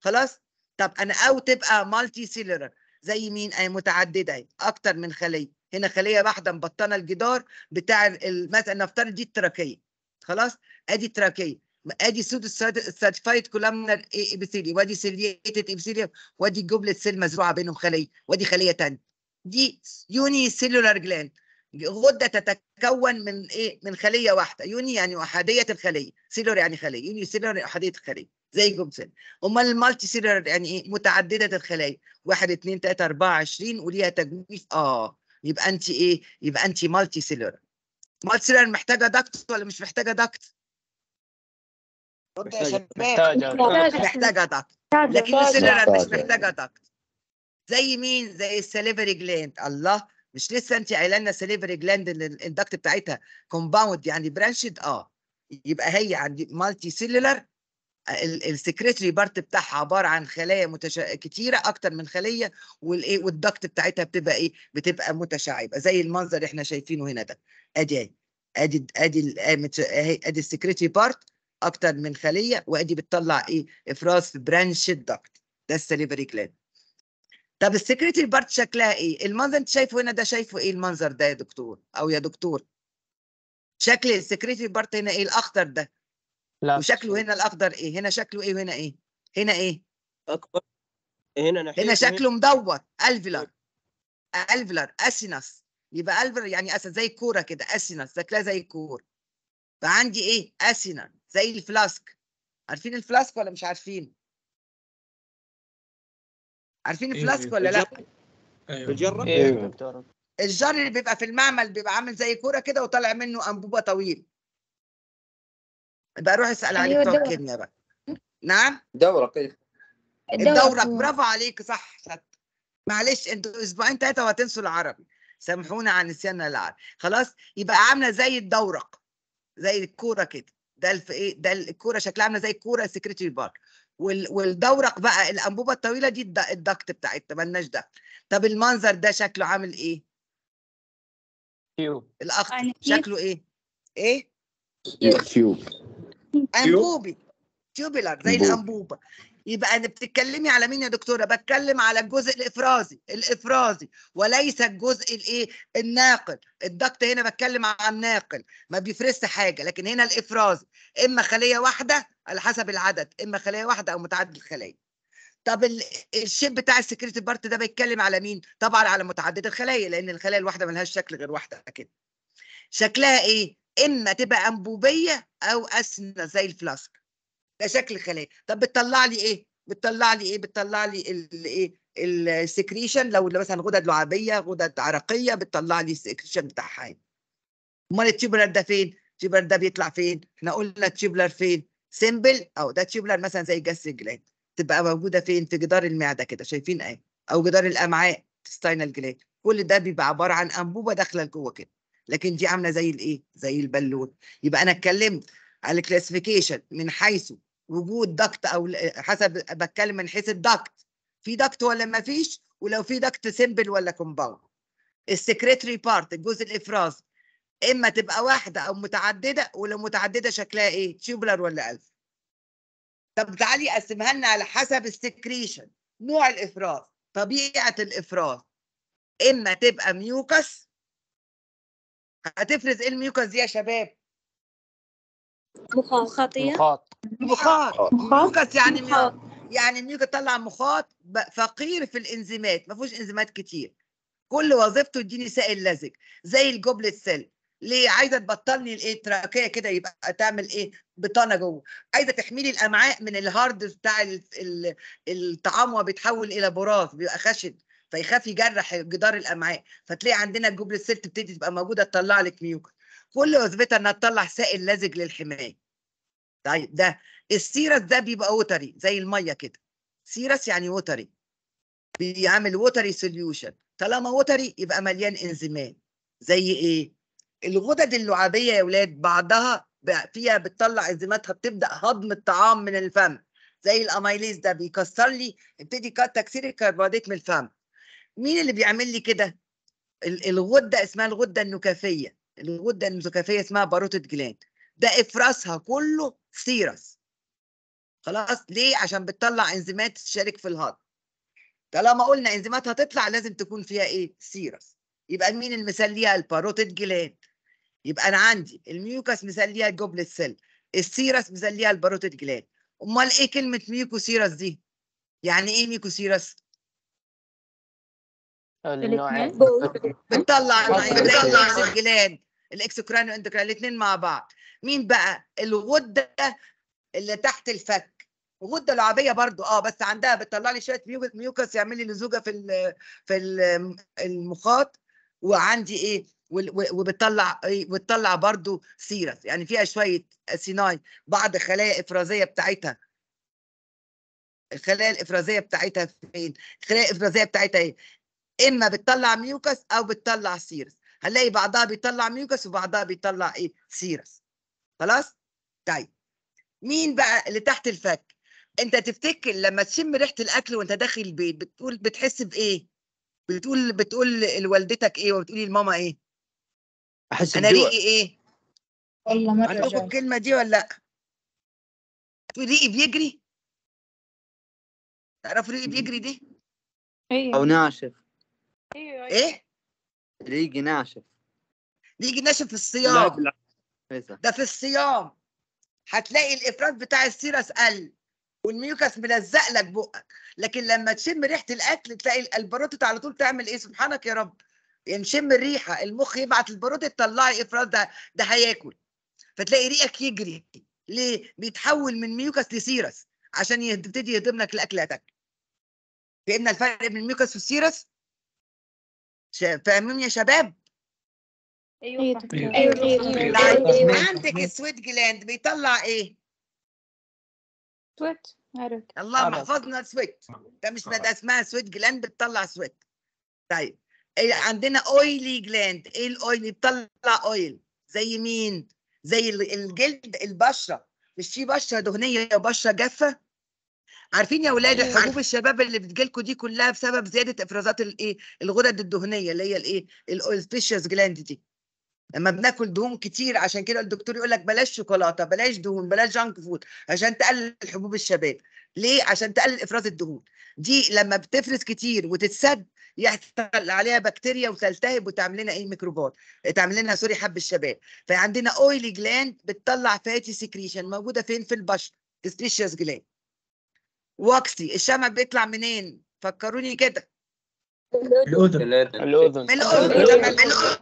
[SPEAKER 1] خلاص طب انا او تبقى مالتي سيلر زي مين اي متعدده اكتر من خليه هنا خليه واحده مبطنه الجدار بتاع مثلا نفترض دي التراكيه خلاص ادي التراكيه ادي سود الساتيفايد كولامنر ابيثيليوم وادي سيليتد ابيثيليوم وادي جوبلت سيل مزروعه بينهم خليه وادي خليه ثانيه دي يوني سيلولار جلاند غده تتكون من ايه من خليه واحده يوني يعني احاديه الخليه سيلور يعني خليه يوني سيلولر احاديه الخليه زي جمثل امال المالتي سيلور يعني ايه متعدده الخلايا 1 2 3 4 20 وليها تجويف اه يبقى انت ايه يبقى انت مالتي سيلور مالتي سيلور محتاجه دكت ولا مش محتاجه دكت يا شباب محتاجه دكت لكن السيلولر مش محتاجه دكت زي مين زي السليفري جلاند الله مش لسه انت لنا سليفري جلاند الاندكت بتاعتها كومباوند يعني برانشد اه يبقى هي عندي مالتي سيلولر السكريتري بارت بتاعها عباره عن خلايا متشا... كتيره اكتر من خليه والايه والضغط بتاعتها بتبقى ايه بتبقى متشعبه زي المنظر اللي احنا شايفينه هنا ده ادي ادي ادي ادي, أدي السكريتري بارت اكتر من خليه وادي بتطلع ايه افراز في برانش الضغط ده السليفري جلاند طب السكريتري بارت شكلها ايه المنظر انت شايفه هنا ده شايفه ايه المنظر ده يا دكتور او يا دكتور شكل السكريتري بارت هنا ايه الاخضر ده لا وشكله هنا الاخضر ايه هنا شكله ايه وهنا ايه هنا ايه اكبر هنا ناحية هنا شكله مدور الفيلر الفيلر اسينس يبقى الفيلر يعني اسد زي الكوره كده اسينس شكلها زي الكور فعندي ايه اسينس زي الفلاسك عارفين الفلاسك ولا مش عارفين عارفين الفلاسك إيه، ولا لا؟ ايوه الجره إيه. ايوه اللي بيبقى في المعمل بيبقى عامل زي كوره كده وطالع منه انبوبه طويل بقى روح اسال أيوة عليك بتوع الكيمياء بقى نعم دورك ايه؟ الدوره برافو عليك صح صح معلش انتوا اسبوعين ثلاثه وهتنسوا العربي سامحونا عن نسياننا العربي خلاص يبقى عامله زي الدورق زي الكوره كده ده الف ايه ده الكوره شكلها عامله زي الكوره سكريتري بارك والدورق بقى الانبوبه الطويله دي الدكت بتاعتنا مالناش ده طب المنظر ده شكله عامل ايه كيوب الاخضر يعني شكله ايه ايه كيوب انبوبي تيوبلر زي الانبوبه يبقى أنا بتتكلمي على مين يا دكتورة بتكلم على الجزء الإفرازي الإفرازي وليس الجزء الإيه الناقل الضغط هنا بتكلم عن الناقل ما بيفرزش حاجة لكن هنا الإفرازي إما خلية واحدة على حسب العدد إما خلية واحدة أو متعدد الخلايا طب الشيب بتاع السكريت بارت ده بيتكلم على مين؟ طبعا على متعدد الخلايا لان الخلايا الواحده ملهاش شكل غير واحده كده. شكلها ايه؟ اما تبقى انبوبيه او اسنه زي الفلاسك. شكل خلايا طب بتطلع لي ايه بتطلع لي ايه بتطلع لي الايه السكريشن لو مثلا غدد لعابيه غدد عرقيه بتطلع لي السكريشن بتاعها امال التيوبلر ده فين التيوبلر ده بيطلع فين احنا قلنا التيوبلر فين سيمبل او ده تيوبلر مثلا زي جس الجلاد تبقى موجوده فين في جدار المعده كده شايفين اهي او جدار الامعاء ستاينال جلاد كل ده بيبقى عباره عن انبوبه داخله لجوه كده لكن دي عامله زي الايه زي البالون يبقى انا اتكلمت على الكلاسيفيكيشن من حيث وجود ضغط او حسب بتكلم من حيث الضغط في ضغط ولا ما فيش ولو في ضغط سمبل ولا كومباوند السكريتري بارت الجزء الافرازي اما تبقى واحده او متعدده ولو متعدده شكلها ايه تيوبلر ولا الف طب تعالي قسمها لنا على حسب السكريشن نوع الافراز طبيعه الافراز اما تبقى ميوكس هتفرز ايه الميوكس دي يا شباب مخاطية مخاط مخاط مخاط يعني مخاط. يعني ميوكا يعني يطلع مخاط فقير في الانزيمات ما فيهوش انزيمات كتير كل وظيفته يديني سائل لزج زي الجوبلت سيل ليه عايزه تبطلني الايه التراكيه كده يبقى تعمل ايه بطانه جوه عايزه تحمي لي الامعاء من الهارد بتاع ال ال الطعام وبيتحول الى براز بيبقى خشن فيخاف يجرح جدار الامعاء فتلاقي عندنا الجبل سيل بتبتدي تبقى موجوده تطلع لك ميوكس كل وظيفتها انها تطلع سائل لزج للحمايه طيب ده السيرس ده بيبقى وتري زي الميه كده سيرس يعني وتري بيعمل وتري سوليوشن طالما وتري يبقى مليان انزيمات زي ايه الغدد اللعابيه يا ولاد بعضها فيها بتطلع انزيماتها بتبدا هضم الطعام من الفم زي الاميليز ده بيكسر لي ابتدي تكسير الكربونات من الفم مين اللي بيعمل لي كده الغده اسمها الغده النكافيه الغده النزكافيه اسمها باروتيد جلاند ده افرازها كله سيرس خلاص ليه عشان بتطلع انزيمات تشارك في الهضم طالما قلنا انزيمات هتطلع لازم تكون فيها ايه سيرس يبقى مين اللي مسليها الباروتيد جلاند يبقى انا عندي الميوكس مسليها الجوبلت سيل السيرس مسليها الباروتيد جلاند امال ايه كلمه ميوكوسيرس دي يعني ايه ميوكوسيرس بتطلع بتطلع الجلاند الاكسوكراين والاندوكراين الاثنين مع بعض مين بقى الغده اللي تحت الفك وغده لعابيه برضو اه بس عندها بتطلع لي شويه ميوكس يعمل لي لزوجه في في المخاط وعندي ايه وبتطلع إيه؟ وبتطلع برضو سيرس يعني فيها شويه سيناي بعض خلايا افرازيه بتاعتها الخلايا الافرازيه بتاعتها فين الخلايا الافرازيه بتاعتها ايه اما بتطلع ميوكس او بتطلع سيرس هنلاقي بعضها بيطلع ميوكس وبعضها بيطلع ايه سيرس خلاص طيب مين بقى اللي تحت الفك انت تفتكر لما تشم ريحه الاكل وانت داخل البيت بتقول بتحس بايه بتقول بتقول لوالدتك ايه وبتقولي لماما ايه احس انا ريقي ايه والله الكلمه دي ولا لا ريقي بيجري تعرف ريقي بيجري دي ايوه او ناشف ايوه, أيوة. ايه ليجي ناشف ليجي ناشف في الصيام ده في الصيام هتلاقي الافراز بتاع السيرس قل والميوكس ملزق لك بقك لكن لما تشم ريحه الاكل تلاقي البروتت على طول تعمل ايه سبحانك يا رب نشم يعني شم الريحه المخ يبعت البروتت تطلعي افراز ده ده هياكل فتلاقي ريقك يجري ليه بيتحول من ميوكس لسيرس عشان يبتدي يهضم لك الاكل هتاكله فهمنا الفرق بين الميوكس والسيرس فاهمين يا شباب ايوه ايوه, أيوة،, أيوة،, أيوة، عندك سويت جلاند بيطلع ايه سويت عارف الله محفظنا سويت ده مش ده اسمها سويت جلاند بتطلع سويت طيب إيه، عندنا اويلي جلاند ايه الاويلي بتطلع اويل زي مين زي الجلد البشره مش في بشره دهنيه وبشره جافه عارفين يا اولاد أيوة، حبوب الشباب اللي بتجيلكم دي كلها بسبب زياده افرازات الايه الغدد الدهنيه اللي هي الايه السبيشيس جلاند دي لما بناكل دهون كتير عشان كده الدكتور يقول لك بلاش شوكولاته بلاش دهون بلاش جانك فود عشان تقلل حبوب الشباب ليه عشان تقلل افراز الدهون دي لما بتفرز كتير وتتسد يحصل عليها بكتيريا وتلتهب وتعمل لنا ايه ميكروبات تعمل لنا سوري حب الشباب فعندنا اويلي جلاند بتطلع فاتي سكريشن موجوده فين في البشر سبيشيس جلاند واكسي الشمع بيطلع منين فكروني كده الأذن. الأذن. من الاذن من الاذن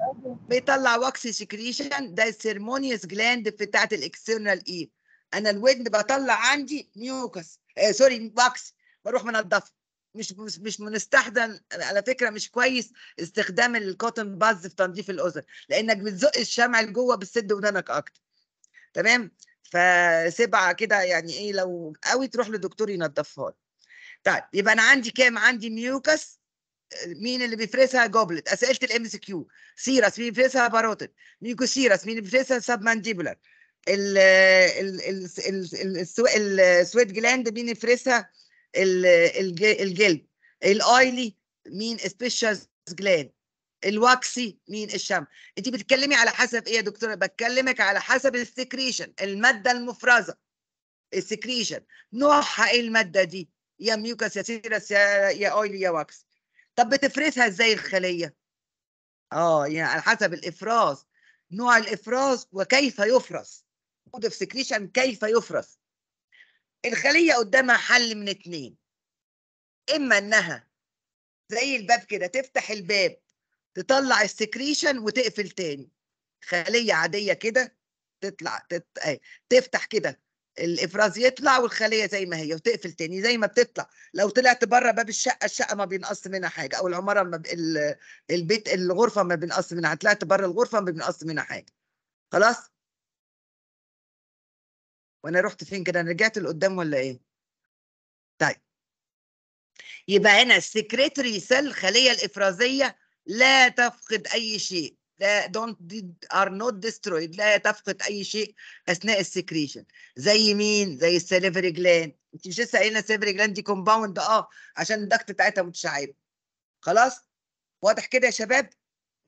[SPEAKER 1] بيطلع واكسي سكريشن ده السيرمونيوس جلاند بتاعت الاكسترنال اي انا الودن بطلع عندي ميوكس آه سوري واكس بروح منضفه مش مش منستحضن على فكره مش كويس استخدام الكوتن باز في تنظيف الاذن لانك بتزق الشمع لجوه بتسد ودنك اكتر تمام فسبعه كده يعني ايه لو قوي تروح لدكتور ينضفها لك طيب يبقى انا عندي كام عندي ميوكس مين اللي بيفرزها جوبلت اسئله الام اس كيو سيرس مين بيفرزها باروتد ميوكوسيرس مين بيفرزها سب ال السويت جلاند مين يفرسها؟ الجلد الايلي مين سبيشال جلاند الواكسي مين الشم انت بتتكلمي على حسب ايه يا دكتوره بتكلمك على حسب السكريشن الماده المفرزه السكريشن نوعها ايه الماده دي يا ميوكس يا سيرس يا اويل يا واكس طب بتفرزها ازاي الخليه اه يعني على حسب الافراز نوع الافراز وكيف يفرز مود في سكريشن كيف يفرز الخليه قدامها حل من اتنين اما انها زي الباب كده تفتح الباب تطلع السكريشن وتقفل تاني خليه عاديه كده تطلع تت... تفتح كده الافراز يطلع والخليه زي ما هي وتقفل تاني زي ما بتطلع لو طلعت بره باب الشقه الشقه ما بينقص منها حاجه او العماره ما ب... البيت الغرفه ما بينقص منها طلعت بره الغرفه ما بينقص منها حاجه خلاص وانا رحت فين كده انا رجعت لقدام ولا ايه طيب يبقى هنا السكريتري سيل الخليه الافرازيه لا تفقد أي شيء لا don't are not destroyed لا تفقد أي شيء أثناء السكريشن زي مين؟ زي السليفري جلاند أنت مش لسه قايلين السليفري جلاند دي كومباوند أه عشان الدكت بتاعتها متشعبة خلاص؟ واضح كده يا شباب؟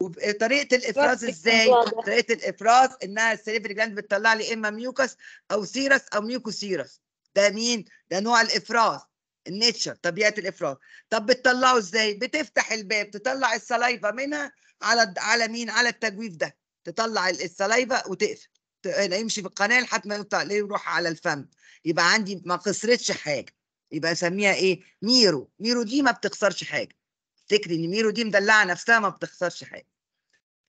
[SPEAKER 1] وطريقه الافراز ازاي طريقه الافراز انها السليفري جلاند بتطلع لي اما ميوكس او سيرس او ميوكوسيرس ده مين ده نوع الافراز النيتشر طبيعه الافراز طب بتطلعه ازاي بتفتح الباب تطلع السلايفا منها على على مين على التجويف ده تطلع السلايفا وتقفل يمشي في القناه لحد ما يطلع ليه يروح على الفم يبقى عندي ما خسرتش حاجه يبقى اسميها ايه ميرو ميرو دي ما بتخسرش حاجه افتكري ان ميرو دي مدلعه نفسها ما بتخسرش حاجه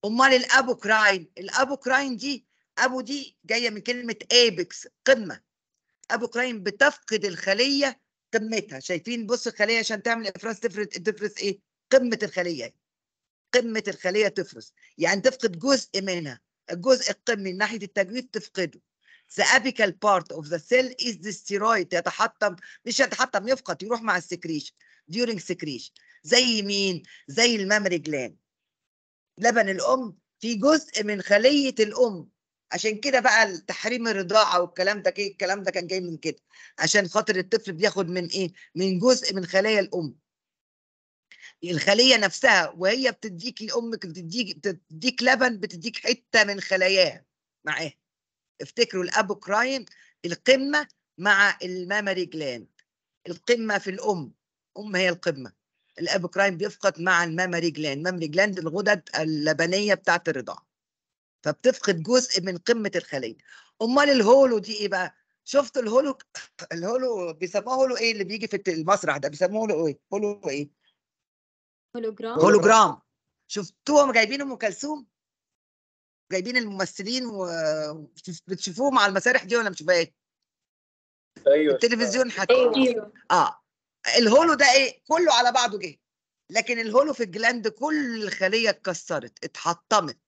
[SPEAKER 1] امال الابوكراين الابوكراين دي ابو دي جايه من كلمه ابيكس قمه ابوكراين بتفقد الخليه قمتها شايفين بص الخليه عشان تعمل افراز تفرز تفرز ايه قمه الخليه يعني. قمه الخليه تفرز يعني تفقد جزء منها الجزء القمي من ناحيه التجويف تفقده The apical part of the cell is destroyed يتحطم مش يتحطم يفقد يروح مع السكريشن during secretion زي مين؟ زي المامري جلان لبن الأم في جزء من خلية الأم عشان كده بقى تحريم الرضاعه والكلام ده كده الكلام ده كان جاي من كده عشان خاطر الطفل بياخد من ايه من جزء من خلايا الام الخليه نفسها وهي بتديك الام بتديك بتديك لبن بتديك حته من خلاياها معاها افتكروا الابوكراين القمه مع المامري جلاند القمه في الام ام هي القمه الابوكراين بيفقد مع المامري جلاند المامري جلاند الغدد اللبنيه بتاعه الرضاعه فبتفقد جزء من قمه الخليه امال الهولو دي ايه بقى شفت الهولو الهولو بيسموه هولو ايه اللي بيجي في المسرح ده بيسموه هولو ايه هولو ايه هولوجرام هولوجرام شفتوهم جايبين ام كلثوم جايبين الممثلين وبتشوفوهم على المسارح دي ولا مش باين ايوه التلفزيون حتى ايوه اه الهولو ده ايه كله على بعضه جه لكن الهولو في الجلاند كل الخليه اتكسرت اتحطمت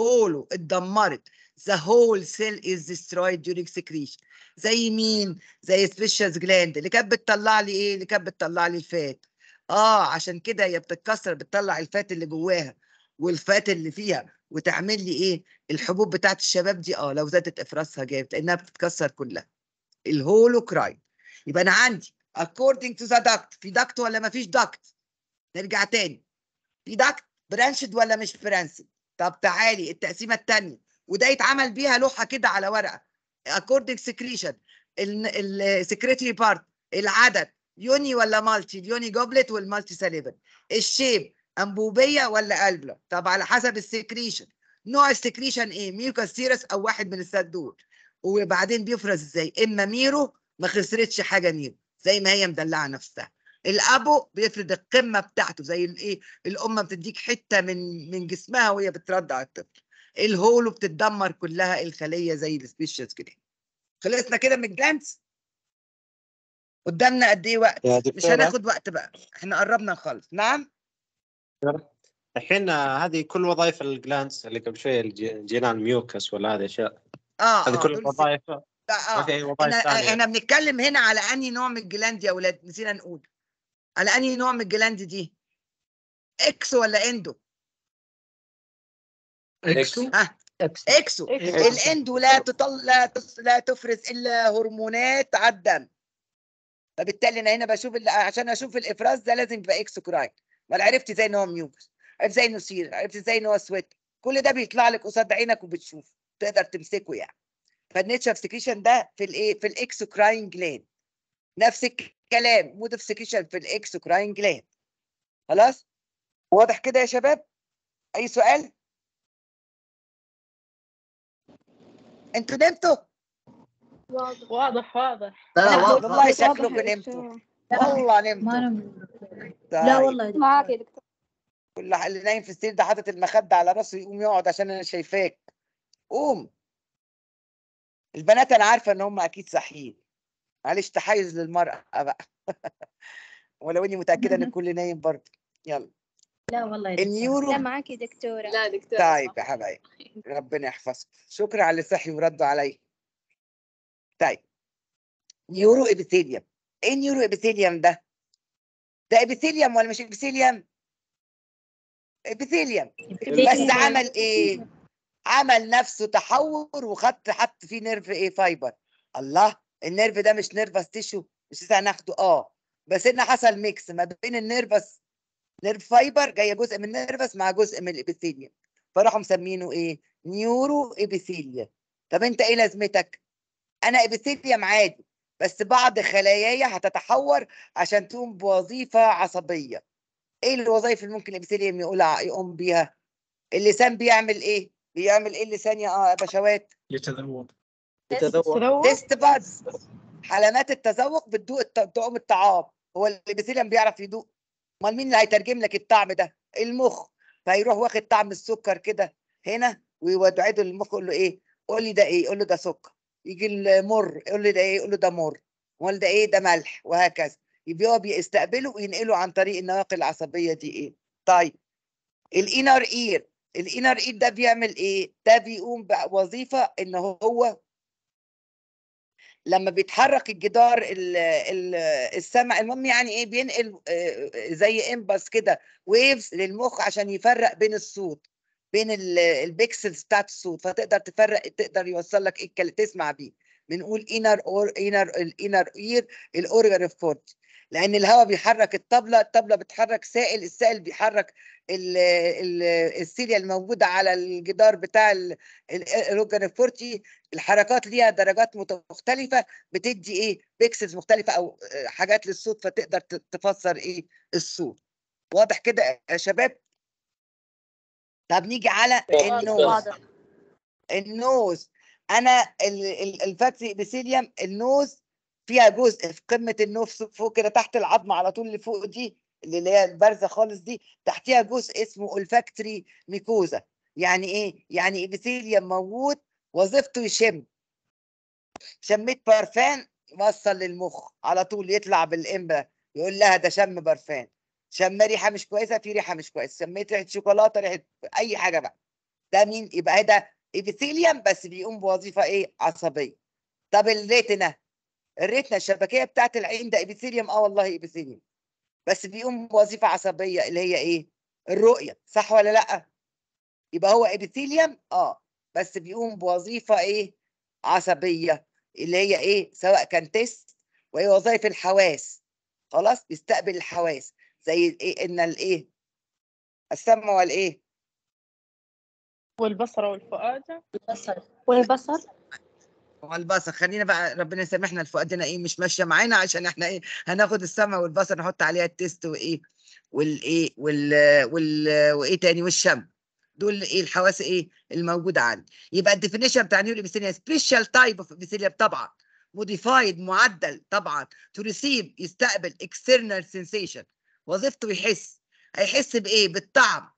[SPEAKER 1] هولو اتدمرت the whole cell is destroyed during secretion زي مين زي سبيشال جلاند اللي كانت بتطلع لي ايه اللي كانت بتطلع لي الفات اه عشان كده هي بتتكسر بتطلع الفات اللي جواها والفات اللي فيها وتعمل لي ايه الحبوب بتاعت الشباب دي اه لو زادت افرازها جامد لانها بتتكسر كلها الهولوكراين يبقى انا عندي according to the duct في duct ولا ما فيش duct نرجع تاني في duct برانشد ولا مش برانشد طب تعالي التقسيمه الثانيه وده يتعمل بيها لوحه كده على ورقه اكوردنج سكريشن السكريتري بارت العدد يوني ولا مالتي اليوني جوبلت والمالتي ساليبن الشيب انبوبيه ولا قلبله طب على حسب السكريشن نوع السكريشن ايه ميوكاس سيرس او واحد من الثلاث دول وبعدين بيفرز ازاي اما ميرو ما خسرتش حاجه ميرو زي ما هي مدلعه نفسها الابو بيفرد القمه بتاعته زي الايه الام بتديك حته من من جسمها وهي بترضع الطفل الهولو بتتدمر كلها الخليه زي السبيشيز كده خلصنا كده من الجلانس قدامنا قد ايه وقت مش هناخد وقت بقى احنا قربنا نخلص نعم الحين هذه كل وظائف الجلانس اللي قبل شويه جينا ميوكس ولا هذه اشياء آه،, اه هذه كل الوظائف اه, آه. احنا بنتكلم هنا على انهي نوع من الجلاند يا اولاد نسينا نقول على انهي نوع من الجلاند دي اكس ولا اندو اكسو ها اكسو, إكسو. إكسو. الاندو لا تطل لا, تص... لا تفرز الا هرمونات على الدم فبالتالي انا هنا بشوف ال... عشان اشوف الافراز ده لازم يبقى اكسو كراين ولا عرفت ازاي ان هو ميوكس عرفت ازاي انه سير عرفت ازاي ان هو سويت كل ده بيطلع لك قصاد عينك وبتشوف تقدر تمسكه يعني فالنيتشر سكريشن ده في الايه في الاكسوكراين جلاند نفس الكلام موديفيكيشن في الاكس كراين جلاند خلاص واضح كده يا شباب اي سؤال انتوا نمتوا واضح واضح واضح والله شكلكم نمتوا والله نمتوا طيب. لا والله معاك يا دكتور كل اللي نايم في السرير ده حاطط المخده على راسه يقوم يقعد عشان انا شايفاك قوم البنات انا عارفه ان هم اكيد صاحيين معلش تحيز للمرأة بقى ولو اني متأكدة ان الكل نايم برضه يلا لا والله النيورو لا معاكي دكتورة لا دكتورة طيب يا حبايبي ربنا يحفظك شكرا على اللي صحي وردوا عليا طيب نيورو ابيثيليوم ايه نيورو ابيثيليوم ده؟ ده ابيثيليوم ولا مش ابيثيليوم؟ ابيثيليوم بس عمل ايه؟ عمل نفسه تحور وخط حط فيه نيرف ايه فايبر الله النيرف ده مش نيرفس تيشو مش ساعه ناخده اه بس ان حصل ميكس ما بين النيرفس نيرف فايبر جايه جزء من النيرفس مع جزء من الابيثيليوم فراحوا مسمينه ايه نيورو ابيثيليا طب انت ايه لازمتك انا ابيثيليوم عادي بس بعض خلاياي هتتحور عشان تقوم بوظيفه عصبيه ايه الوظائف اللي ممكن الابيثيليوم يقول يقوم بيها اللسان بيعمل ايه بيعمل ايه اللسان يا آه، بشوات يتذوب التذوق تيست بادز علامات التذوق بتدوق طعم الطعام هو اللي بيسلم بيعرف يدوق امال مين اللي هيترجم لك الطعم ده المخ فيروح واخد طعم السكر كده هنا ويودعده المخ يقول له ايه قول لي ده ايه يقول له ده سكر يجي المر يقول لي ده ايه يقول له ده مر امال ده ايه ده ملح وهكذا يبقى هو بيستقبله وينقله عن طريق النواقل العصبيه دي ايه طيب الانر اير الانر اير ده بيعمل ايه ده بيقوم بوظيفه ان هو لما بيتحرك الجدار السمع المهم يعني ايه بينقل زي امباس كده ويفز للمخ عشان يفرق بين الصوت بين البيكسلز بتاعت الصوت فتقدر تفرق تقدر يوصل لك ايه تسمع بيه بنقول انر اور انر الانر اير الاوريور فورد لان الهواء بيحرك الطبله الطبله بتحرك سائل السائل بيحرك ال ال السيليا الموجوده على الجدار بتاع الاوروجان الفورتي الحركات ليها درجات مختلفه بتدي ايه بيكسلز مختلفه او آه، حاجات للصوت فتقدر تفسر ايه الصوت واضح كده يا شباب طب نيجي على النوز النوز انا الفاكس ابيثيليوم النوز فيها جزء في قمه النفس فوق كده تحت العظمه على طول اللي فوق دي اللي هي البارزه خالص دي تحتيها جزء اسمه اولفاكتوري ميكوزا يعني ايه يعني ابيثيليوم موجود وظيفته يشم شميت برفان وصل للمخ على طول يطلع بالامبا يقول لها ده شم برفان شم ريحه مش كويسه في ريحه مش كويسه شميت ريحه شوكولاته ريحه اي حاجه بقى ده مين يبقى ده ابيثيليوم بس بيقوم بوظيفه ايه عصبيه طب الريتنا الريتنا الشبكيه بتاعت العين ده ابيثيليوم اه والله ابيثيليوم بس بيقوم بوظيفه عصبيه اللي هي ايه الرؤيه صح ولا لا يبقى هو ابيثيليوم اه بس بيقوم بوظيفه ايه عصبيه اللي هي ايه سواء كان تيست وهي وظائف الحواس خلاص بيستقبل الحواس زي ايه ان الايه السمع والايه والبصر والفؤاد والبصر والبصر والبصل خلينا بقى ربنا يسامحنا لفؤادنا ايه مش ماشيه معانا عشان احنا ايه هناخد السمع والبصر نحط عليها التيست وايه والايه وال وال وايه تاني والشم دول ايه الحواس ايه الموجوده عندي يبقى الديفينيشن بتاع نيو ليبسيليا سبيشال تايب اوف ليبسيليا طبعا موديفايد معدل طبعا تو ريسيف يستقبل اكسترنال سنسيشن وظيفته يحس هيحس بايه بالطعم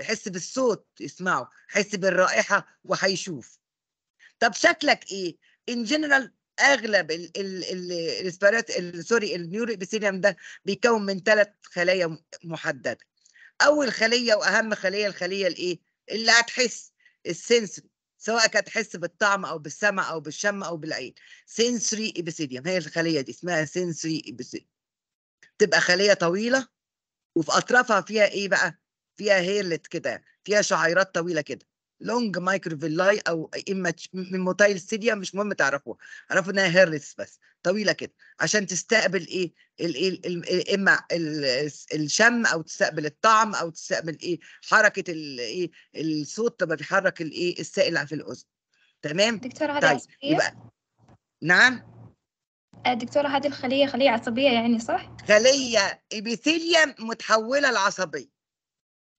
[SPEAKER 1] هيحس بالصوت يسمعه هيحس بالرائحه وهيشوف طب شكلك ايه ان جنرال اغلب الاسبيرات سوري النيور ابيثيليوم ده بيكون من ثلاث خلايا محدده اول خليه واهم خليه الخليه الايه اللي هتحس السنسوري سواء كانت تحس بالطعم او بالسمع او بالشم او بالعين سنسوري ابيثيليوم هي الخليه دي اسمها سنسوري ابيثيليوم تبقى خليه طويله وفي اطرافها فيها ايه بقى فيها هيرلت كده فيها شعيرات طويله كده لونج مايكروفيلاي او اما موتايل ستيديا مش مهم تعرفوها اعرفوا انها هيرلس بس طويله كده عشان تستقبل ايه الايه اما الشم او تستقبل الطعم او تستقبل ايه حركه الايه الصوت تبقى بيحرك الايه السائل في الاذن تمام دكتوره هذه طيب. يبقى نعم آه، دكتورة هذه الخلية خلية عصبية يعني صح؟ خلية إبيثيليا متحولة لعصبية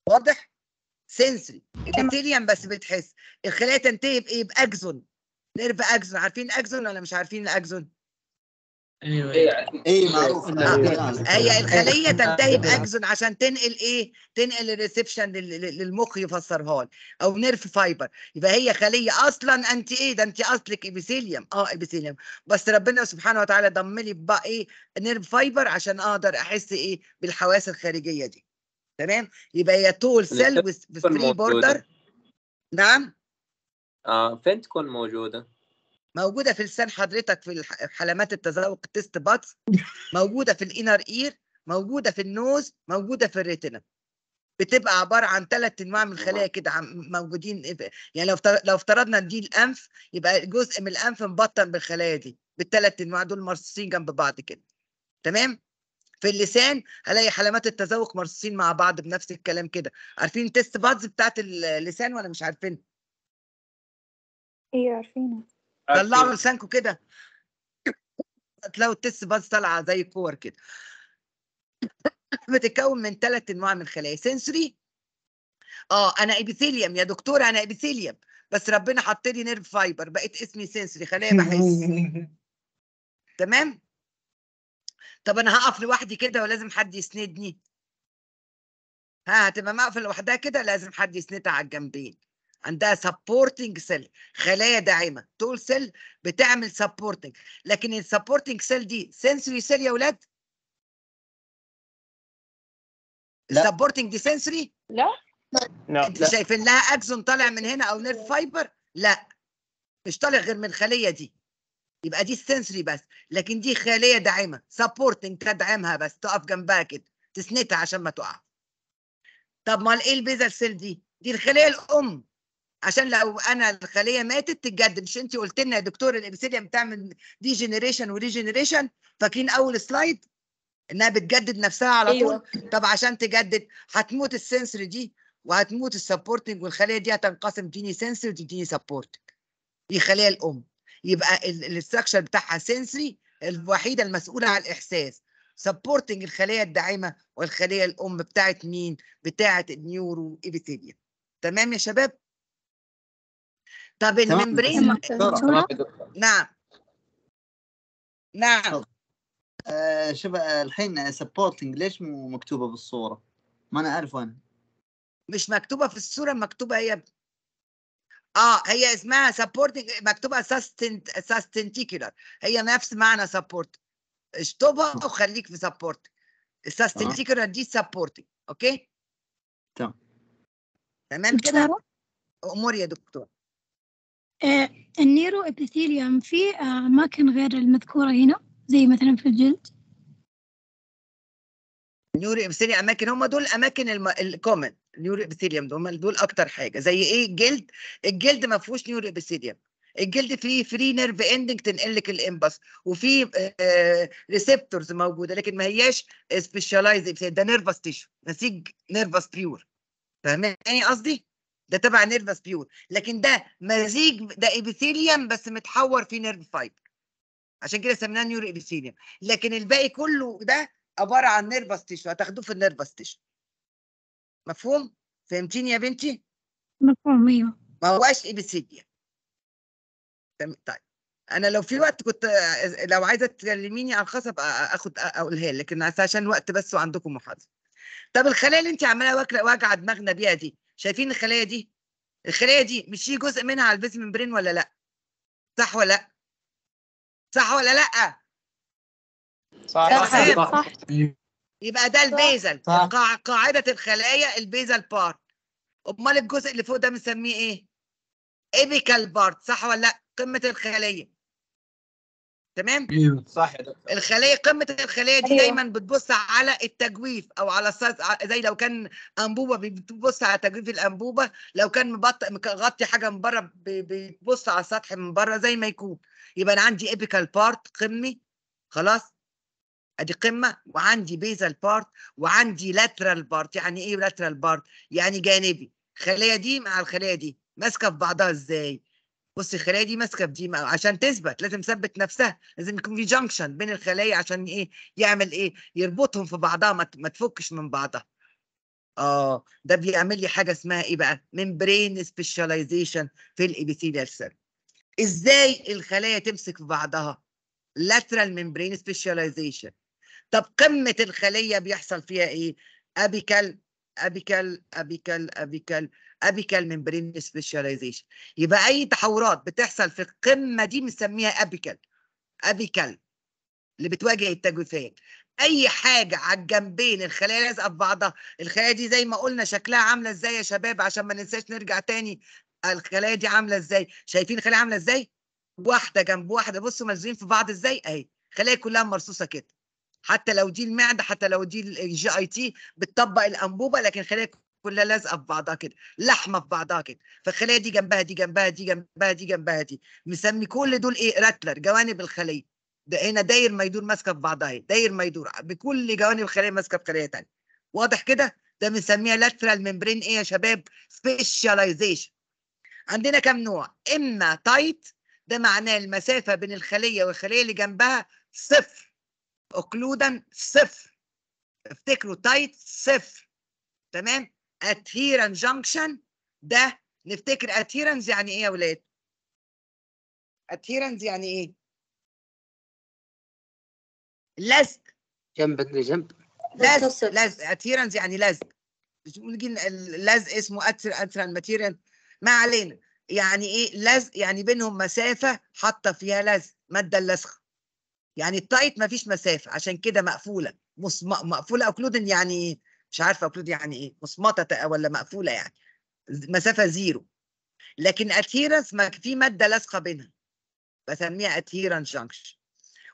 [SPEAKER 1] واضح؟ سنسري الابيثيليوم بس بتحس الخلايا تنتهي بايه باكزون نيرف اكزون عارفين اكزون ولا مش عارفين الاكزون ايوه ايه معروف إيه، إيه، هي الخليه تنتهي باكزون عشان تنقل ايه تنقل الريسبشن للمخ يفسرها لي او نيرف فايبر يبقى هي خليه اصلا انت ايه ده انت اصلك ابيثيليوم اه ابيثيليوم بس ربنا سبحانه وتعالى ضم لي بقى ايه نيرف فايبر عشان اقدر احس ايه بالحواس الخارجيه دي تمام يبقى هي تول سيل وفري بوردر نعم اه فين تكون موجوده موجوده في لسان حضرتك في حلمات التذوق تيست باتس موجوده في الانر اير موجوده في النوز موجوده في الريتنا بتبقى عباره عن ثلاث انواع من الخلايا كده موجودين يعني لو لو افترضنا دي الانف يبقى جزء من الانف مبطن بالخلايا دي بالثلاث انواع دول مرصوصين جنب بعض كده تمام في اللسان هلاقي حلمات التذوق مرصوصين مع بعض بنفس الكلام كده عارفين تيست بادز بتاعت اللسان ولا مش عارفين ايه عارفينها طلعوا لسانكم كده تلاقوا التيست بادز طالعه زي كور كده بتتكون من ثلاث انواع من خلايا سنسوري اه انا ابيثيليوم يا دكتور انا ابيثيليوم بس ربنا حط لي نيرف فايبر بقيت اسمي سنسوري خلايا بحس تمام طب انا هقف لوحدي كده ولازم حد يسندني ها هتبقى مقفل لوحدها كده لازم حد يسندها على الجنبين عندها سبورتنج سيل خلايا داعمه تول سيل بتعمل سبورتنج لكن السبورتنج سيل دي سنسوري سيل يا ولاد السبورتنج دي سنسوري لا لا انتوا شايفين لها اكسون طالع من هنا او نيرف فايبر لا مش طالع غير من الخليه دي يبقى دي السنسري بس لكن دي خليه داعمه سبورتنج تدعمها بس تقف جنبها كده تسندها عشان ما تقع طب امال ايه البيزل سيل دي دي الخليه الام عشان لو انا الخليه ماتت تتجدد مش انت قلت لنا يا دكتور الابسيليوم بتعمل دي جينيريشن وريجينيريشن فاكرين اول سلايد انها بتجدد نفسها على أيوة. طول طب عشان تجدد هتموت السنسري دي وهتموت السبورتنج والخليه دي هتنقسم تديني سنسري وتديني سبورتنج دي خليه الام يبقى الاستراكشر بتاعها سنسري الوحيده المسؤوله عن الاحساس سبورتنج الخليه الداعمه والخليه الام بتاعه مين بتاعه النيورو ايبيثيليا تمام يا شباب طب الممبرين نعم نعم آه شوف آه، الحين سبورتنج ليش مو مكتوبه بالصوره ما انا اعرف انا مش مكتوبه في الصوره مكتوبه هي اه هي اسمها سبورتنج مكتوبه ساستنت ساستنتيكولار هي نفس معنى سبورت اشطبها وخليك في سبورت الساستنتيكولار دي سبورتنج اوكي تمام تمام كده امور يا دكتور آه النيرو ابيثيليوم في اماكن آه، غير المذكوره هنا زي مثلا في الجلد نيوري ابثيليا اماكن هم دول اماكن الكومن نيوري ابثيليوم هم دول اكتر حاجه زي ايه الجلد الجلد ما فيهوش نيوري ابثيليوم الجلد فيه فري نيرف اندنج تنقل لك الامباس وفي ريسبتورز موجوده لكن ما هياش سبيشاليز ده نيرفس تيشو نسيج نيرفس بيور فاهماني قصدي؟ ده تبع نيرفس بيور لكن ده مزيج ده ابيثيليوم بس متحور فيه نيرف فايبر عشان كده سميناه نيور ابيثيليوم لكن الباقي كله ده عباره عن نيرفس تيشو هتاخدوه في النيرفس تيشو مفهوم فهمتيني يا بنتي مفهوم ايوه ما هواش اي بي سي دي طيب انا لو في وقت كنت لو عايزه تكلميني على الخاصه ابقى اخد اقولها لك لكن عشان وقت بس وعندكم محاضره طب الخلايا اللي انت عماله واجعه دماغنا بيها دي شايفين الخلايا دي الخلايا دي مش في جزء منها على البيز ممبرين ولا لا صح ولا لا صح ولا لا صح صح, يبقى ده البيزل قاعده الخلايا البيزل بارت امال الجزء اللي فوق ده بنسميه ايه ايبيكال بارت صح ولا لا قمه الخليه تمام ايوه صح يا دكتور الخليه قمه الخليه دي أيوه. دايما بتبص على التجويف او على زي لو كان انبوبه بتبص على تجويف الانبوبه لو كان مبط... مغطي حاجه من بره بتبص على السطح من بره زي ما يكون يبقى انا عندي ايبيكال بارت قمي خلاص ادي قمه وعندي بيزال بارت وعندي لاترال بارت يعني ايه لاترال بارت يعني جانبي الخليه دي مع الخليه دي ماسكه في بعضها ازاي بصي الخلايا دي ماسكه في دي عشان تثبت لازم تثبت نفسها لازم يكون في جانكشن بين الخلايا عشان ايه يعمل ايه يربطهم في بعضها ما تفكش من بعضها اه ده بيعمل لي حاجه اسمها ايه بقى ممبرين سبيشاليزيشن في الابيثيليال سيل ازاي الخلايا تمسك في بعضها lateral membrane specialization طب قمه الخليه بيحصل فيها ايه ابيكال ابيكال ابيكال ابيكال ابيكال ميمبرين سبيشاليزيشن يبقى اي تحورات بتحصل في القمه دي بنسميها ابيكال ابيكال اللي بتواجه التجويفات اي حاجه على الجنبين الخلايا لازقه في بعضها الخلايا دي زي ما قلنا شكلها عامله ازاي يا شباب عشان ما ننساش نرجع تاني الخلايا دي عامله ازاي شايفين الخلايا عامله ازاي واحده جنب واحده بصوا ملزوقين في بعض ازاي اهي الخلايا كلها مرصوصه كده حتى لو دي المعده حتى لو دي الجي اي تي بتطبق الانبوبه لكن خليها كلها لازقه في بعضها كده لحمه في بعضها كده فالخليه دي جنبها دي جنبها دي جنبها دي جنبها دي مسمي كل دول ايه راتلر جوانب الخليه ده هنا داير ما يدور ماسكه في بعضها داير ما يدور بكل جوانب الخليه ماسكه في خليه ثانيه واضح كده ده بنسميها لاترال ممبرين ايه يا شباب سبيشاليزيشن عندنا كام نوع اما تايت ده معناه المسافه بين الخليه والخليه اللي جنبها صفر اوكلودا صفر افتكروا تايت صفر تمام ادهيران جانكشن ده نفتكر ادهيرنز يعني ايه يا ولاد ادهيرنز يعني ايه لزق جنبك لجنب لزق لزق ادهيرنز يعني لزق نيجي اللزق اسمه اثر اثر ماتيريال ما علينا يعني ايه لزق يعني بينهم مسافه حاطه فيها لزق ماده لزقه يعني التايت ما فيش مسافه عشان كده مقفوله مصم... مقفوله اوكلودن يعني مش عارفه اوكلود يعني ايه مصمته ولا مقفوله يعني مسافه زيرو لكن ما في ماده لاصقه بينها بسميها ادهيرنس جانكشن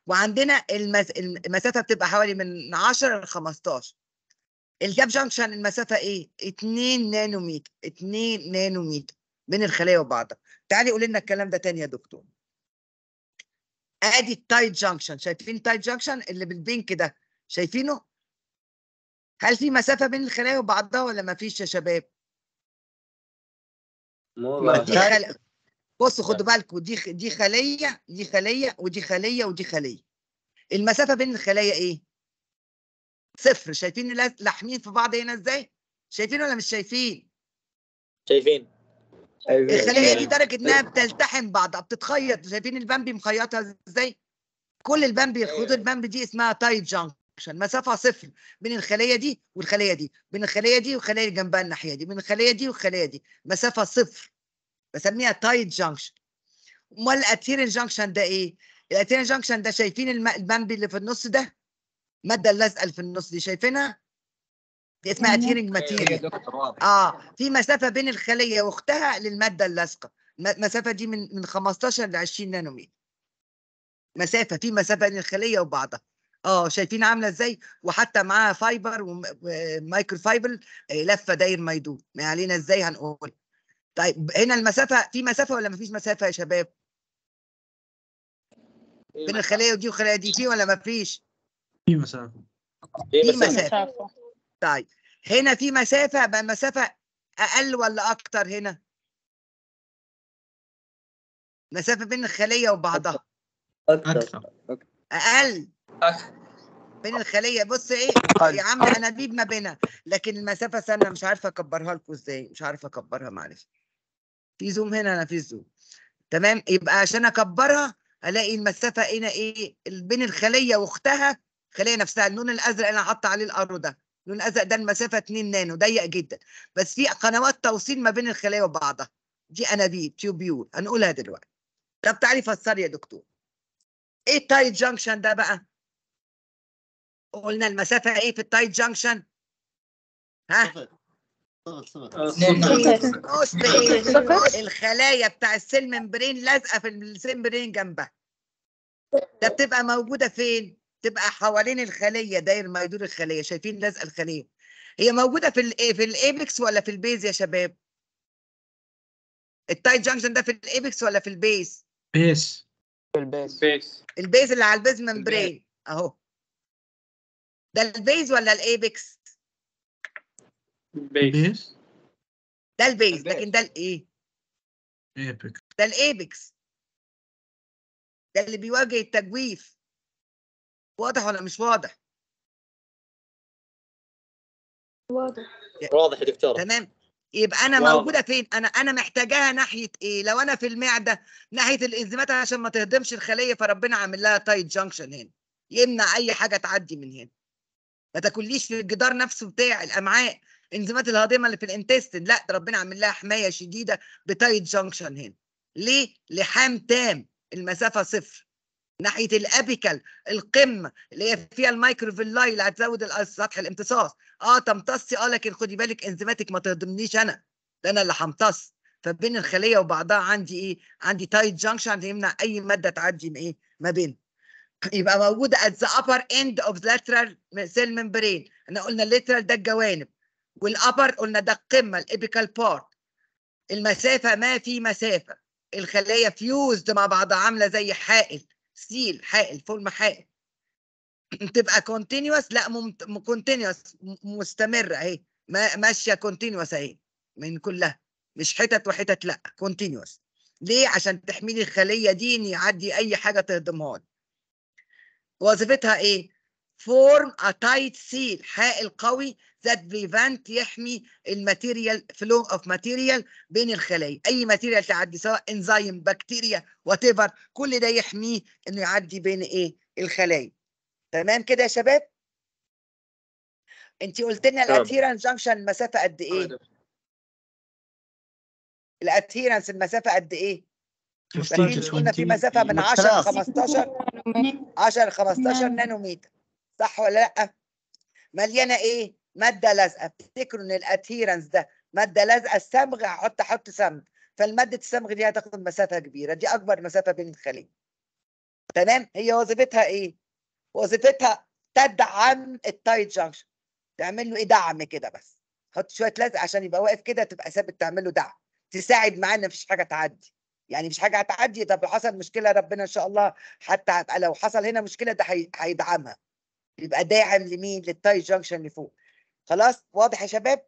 [SPEAKER 1] وعندنا المس... المسافه بتبقى حوالي من 10 ل 15 الجاب جانكشن المسافه ايه 2 نانومتر 2 نانومتر بين الخلايا وبعضها تعالي قول لنا الكلام ده تاني يا دكتور ادي التايت جانكشن شايفين التايت جانكشن اللي بالبينك ده شايفينه هل في مسافه بين الخلايا وبعضها ولا ما فيش يا شباب خل... بصوا خدوا بالكم دي خ... دي خليه دي خليه ودي خليه ودي خليه المسافه بين الخلايا ايه صفر شايفين لاحمين في بعض هنا ازاي شايفين ولا مش شايفين شايفين ايوه الخليه دي لدرجه أيوة. انها بتلتحم بعض بتتخيط شايفين البامبي مخيطها ازاي؟ كل البامبي أيوة. خطوط البامبي دي اسمها تايت جانكشن مسافه صفر بين الخليه دي والخليه دي بين الخليه دي والخليه اللي جنبها الناحيه دي بين الخليه دي والخليه دي مسافه صفر بسميها تايت جانكشن امال الاتيرن جانكشن ده ايه؟ الاتيرن جانكشن ده شايفين البامبي اللي في النص ده؟ الماده اللازقه اللي في النص دي شايفينها؟ اسمها تيرنج ماتيريال اه في مسافه بين الخليه واختها للماده اللاصقه المسافه دي من من 15 ل 20 نانومتر مسافه في مسافه بين الخليه وبعضها اه شايفين عامله ازاي وحتى معاها فايبر ومايكرو فايبر لفه داير ما يدور ما يعني علينا ازاي هنقول طيب هنا المسافه في مسافه ولا ما فيش مسافه يا شباب بين الخليه ودي والخليه دي في ولا ما فيش في مسافه في مسافه طيب هنا في مسافة بقى مسافة أقل ولا أكتر هنا؟ مسافة بين الخلية وبعضها أكتر أقل أكتر بين الخليه بص ايه يا عم انابيب ما بينها لكن المسافه سنه مش عارفه اكبرها لكم ازاي مش عارفه اكبرها معلش في زوم هنا انا في زوم تمام يبقى عشان اكبرها الاقي المسافه هنا ايه بين الخليه واختها الخليه نفسها اللون الازرق اللي انا حاطه عليه الارو ده لون ازرق ده المسافه 2 نانو ضيق جدا بس في قنوات توصيل ما بين الخلايا وبعضها دي انابيب تيوبيول هنقولها دلوقتي طب تعالي فسر يا دكتور ايه التايت جانكشن ده بقى قلنا المسافه ايه في التايت جانكشن ها الخلايا بتاع السيل لازقه في السيل جنبها ده بتبقى موجوده فين تبقى حوالين الخليه داير ما يدور الخليه شايفين لازقه الخليه هي موجوده في الايه في الايبكس ولا في البيز يا شباب التايت جانكشن ده في الايبكس ولا في البيز في البيز البيز البيز اللي على البيز ممبرين اهو ده البيز ولا الايبكس البيز ده البيز لكن ده الايه ايبكس ده الايبكس ده اللي بيواجه التجويف واضح ولا مش واضح؟ واضح واضح يا دكتور تمام يبقى انا واضح. موجوده فين انا انا محتاجاها ناحيه ايه لو انا في المعده ناحيه الانزيمات عشان ما تهضمش الخليه فربنا عامل لها تايت جانكشن هنا يمنع اي حاجه تعدي من هنا ما تاكليش في الجدار نفسه بتاع الامعاء انزيمات الهاضمه اللي في الانتستين لا ده ربنا عامل لها حمايه شديده بتايت جانكشن هنا ليه لحام تام المسافه صفر ناحيه الابيكال القمه اللي هي فيها المايكروفيلاي اللي هتزود سطح الامتصاص اه تمتصي اه لكن خدي بالك انزيماتك ما تهضمنيش انا ده انا اللي همتص فبين الخليه وبعضها عندي ايه عندي تايت جانكشن يمنع اي ماده تعدي ما ايه ما بين يبقى موجوده at the upper end of lateral cell membrane احنا قلنا الليترال ده الجوانب والابر قلنا ده القمه الابيكال بارت المسافه ما في مسافه الخليه فيوزد مع بعضها عامله زي حائل سيل حائل فورم حائل تبقى كونتينوس لا كونتينوس مستمره اهي ماشيه كونتينوس اهي من كلها مش حتت وحتت لا كونتينوس ليه عشان تحميلي الخليه دي ان يعدي اي حاجه تهضمها وظيفتها ايه form a tight seal حائل قوي that prevent يحمي الماتيريال flow of material بين الخلايا اي ماتيريال تعدي سواء انزيم بكتيريا وات كل ده يحميه انه يعدي بين ايه الخلايا تمام كده يا شباب انت قلت لنا الادهيرنس جانكشن مسافه قد ايه طيب. الادهيرنس المسافه قد ايه في مسافه من 10 ل 15 10 ل 15 نانومتر صح ولا لا مليانه ايه ماده لازقه افتكروا ان الاتيرنس ده ماده لازقه الصمغ احط احط صمغ فالماده الصمغ دي هتاخد مسافه كبيره دي اكبر مسافه بين الخليه تمام هي وظيفتها ايه وظيفتها تدعم التايت جانكشن تعمل له ايه دعم كده بس حط شويه لزق عشان يبقى واقف كده تبقى ثابت تعمل له دعم تساعد معانا مفيش حاجه تعدي يعني مش حاجه هتعدي طب لو حصل مشكله ربنا ان شاء الله حتى لو حصل هنا مشكله ده هيدعمها يبقى داعم لمين للتاي جانكشن اللي فوق خلاص واضح يا شباب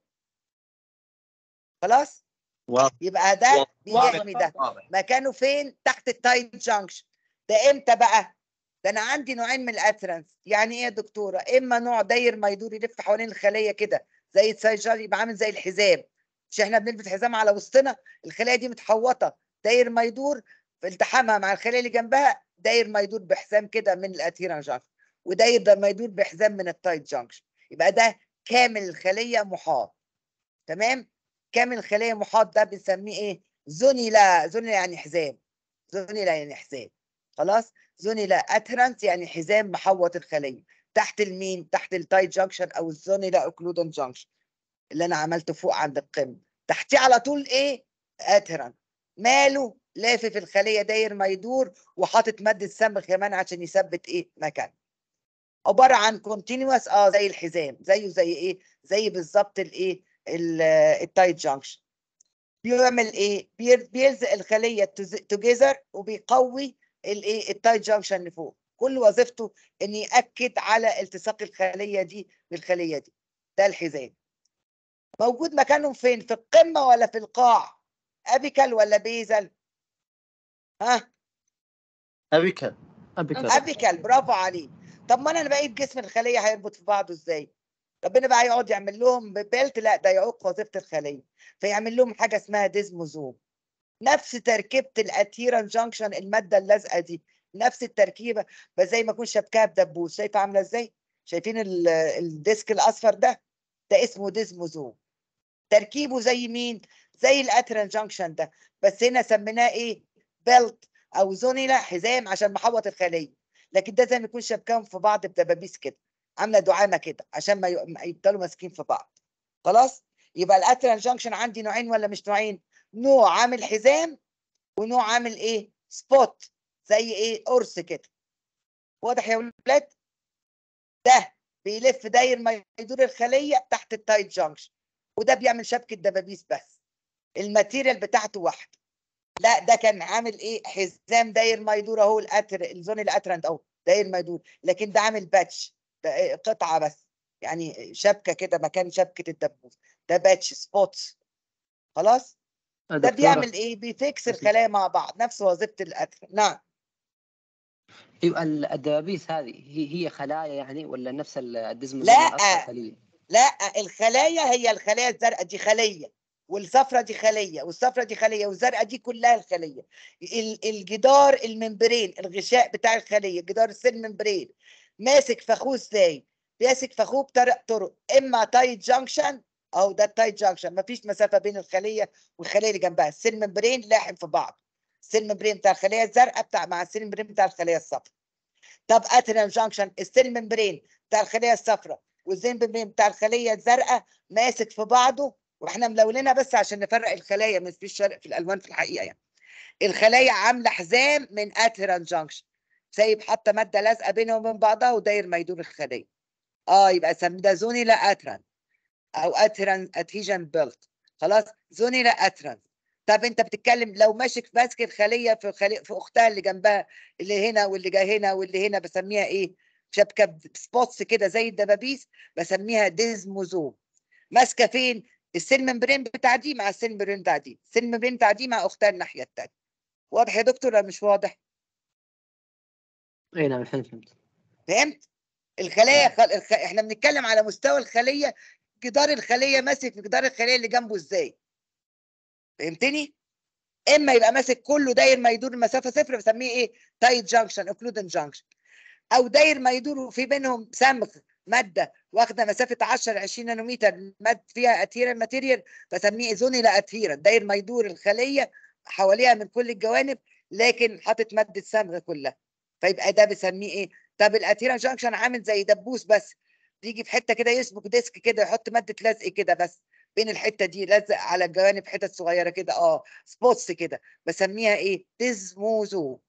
[SPEAKER 1] خلاص واضح. يبقى ده بيحمي ده مكانه فين تحت التاي جانكشن ده امتى بقى ده انا عندي نوعين من الاترنس يعني ايه يا دكتوره اما نوع داير ما يدور يلف حوالين الخليه كده زي السيجار يبقى عامل زي الحزام مش احنا بنلبس حزام على وسطنا الخليه دي متحوطه داير ما يدور في التحامها مع الخليه اللي جنبها داير ما يدور بحزام كده من الاتيرنجاف وده يبقى ما يدور بحزام من التايت جانكشن يبقى ده كامل الخليه محاط تمام كامل الخليه محاط ده بنسميه ايه زوني لا زوني يعني حزام زوني لا يعني حزام خلاص زوني لا اترانس يعني حزام محوط الخليه تحت المين تحت التايت جانكشن او الزوني لا اوكلودون جانكشن اللي انا عملته فوق عند القمه تحتيه على طول ايه اترن ماله لافف الخليه داير ما يدور وحاطط ماده سم كمان عشان يثبت ايه مكانه عباره عن كونتينوس اه زي الحزام زيه زي ايه زي بالظبط الايه التايت آه، جانكشن بيعمل ايه بيلزق الخليه توجذر وبيقوي الايه التايت جانكشن اللي فوق كل وظيفته ان ياكد على التصاق الخليه دي بالخليه دي ده الحزام موجود مكانهم فين في القمه ولا في القاع ابيكال ولا بيزل ها ابيكال ابيكال ابيكال برافو عليك طب ما انا بقيت جسم الخليه هيربط في بعضه ازاي ربنا بقى يقعد يعمل لهم بيلت لا ده يعوق وظيفه الخليه فيعمل لهم حاجه اسمها ديزموزوم نفس تركيبه الاتيران جانكشن الماده اللازقه دي نفس التركيبه بس زي ما اكون شبكها بدبوس شايفه عامله ازاي شايفين الديسك الاصفر ده ده اسمه ديزموزوم تركيبه زي مين زي الاتيران جانكشن ده بس هنا سميناه ايه بيلت او زونيلا حزام عشان محوط الخليه لكن ده زي ما يكون شبكان في بعض بدبابيس كده عامله دعامه كده عشان ما يفضلوا ماسكين في بعض خلاص يبقى الاترال جانكشن عندي نوعين ولا مش نوعين نوع عامل حزام ونوع عامل ايه سبوت زي ايه قرص كده واضح يا ولاد ده بيلف داير ما يدور الخليه تحت التايت جانكشن وده بيعمل شبكه دبابيس بس الماتيريال بتاعته واحده لا ده كان عامل ايه حزام داير ما يدور اهو الاتر الزون الاترنت اهو داير ما يدور لكن ده عامل باتش ده إيه؟ قطعه بس يعني شبكه كده مكان شبكه الدبوس ده باتش سبوتس خلاص آه، ده, بيعمل ايه بيفكس الخلايا مع بعض نفس وظيفه الاتر نعم ايوه الدبابيس هذه هي هي خلايا يعني ولا نفس الديزموس لا لا الخلايا هي الخلايا الزرقاء دي خليه والصفرة دي خلية والصفرة دي خلية والزرقاء دي كلها الخلية الجدار الممبرين الغشاء بتاع الخلية جدار السيل ممبرين ماسك فخوه ازاي ماسك فخوه بطرق طرق اما تايت جانكشن اهو ده التايت جانكشن مفيش مسافة بين الخلية والخلية اللي جنبها السيل ممبرين لاحم في بعض السيل ممبرين بتاع الخلية الزرقاء بتاع مع السيل ممبرين بتاع الخلية الصفراء طب اترنال جانكشن السيل ممبرين بتاع الخلية الصفراء والزين ممبرين بتاع الخلية الزرقاء ماسك في بعضه واحنا ملونينها بس عشان نفرق الخلايا ما فيش فرق في الالوان في الحقيقه يعني الخلايا عامله حزام من اتران جانكشن سايب حتى ماده لازقه بينهم وبين بعضها وداير ما يدور الخليه اه يبقى ده لا اتران او اتران ادهيجن بيلت خلاص زوني لا اتران طب انت بتتكلم لو ماسك ماسك الخليه في خلي... في اختها اللي جنبها اللي هنا واللي جاي هنا واللي هنا بسميها ايه شبكه سبوتس كده زي الدبابيس بسميها ديزموزوم ماسكه فين السيل ممبرين دي مع السيل ممبرين دي، السيل ممبرين دي مع اختها الناحيه الثانيه واضح يا دكتور ولا مش واضح؟ اي نعم الحين فهمت فهمت؟ الخلايا نعم. خل... الخ... احنا بنتكلم على مستوى الخليه جدار الخليه ماسك جدار الخليه اللي جنبه ازاي؟ فهمتني؟ اما يبقى ماسك كله داير ما يدور المسافه صفر بسميه ايه؟ تايت جانكشن اوكلودن جانكشن او داير ما يدور في بينهم سمغ ماده واخده مسافه 10 20 نانومتر مد فيها الماتيريال ماتيريال بسميه لا اثير داير ما يدور الخليه حواليها من كل الجوانب لكن حاطط ماده صمغ كلها فيبقى ده بسميه ايه؟ طب الاثير جانكشن عامل زي دبوس بس بيجي في حته كده يسبك ديسك كده يحط ماده لزق كده بس بين الحته دي لزق على الجوانب حتت صغيره كده اه سبوتس كده بسميها ايه؟ ديزموزوم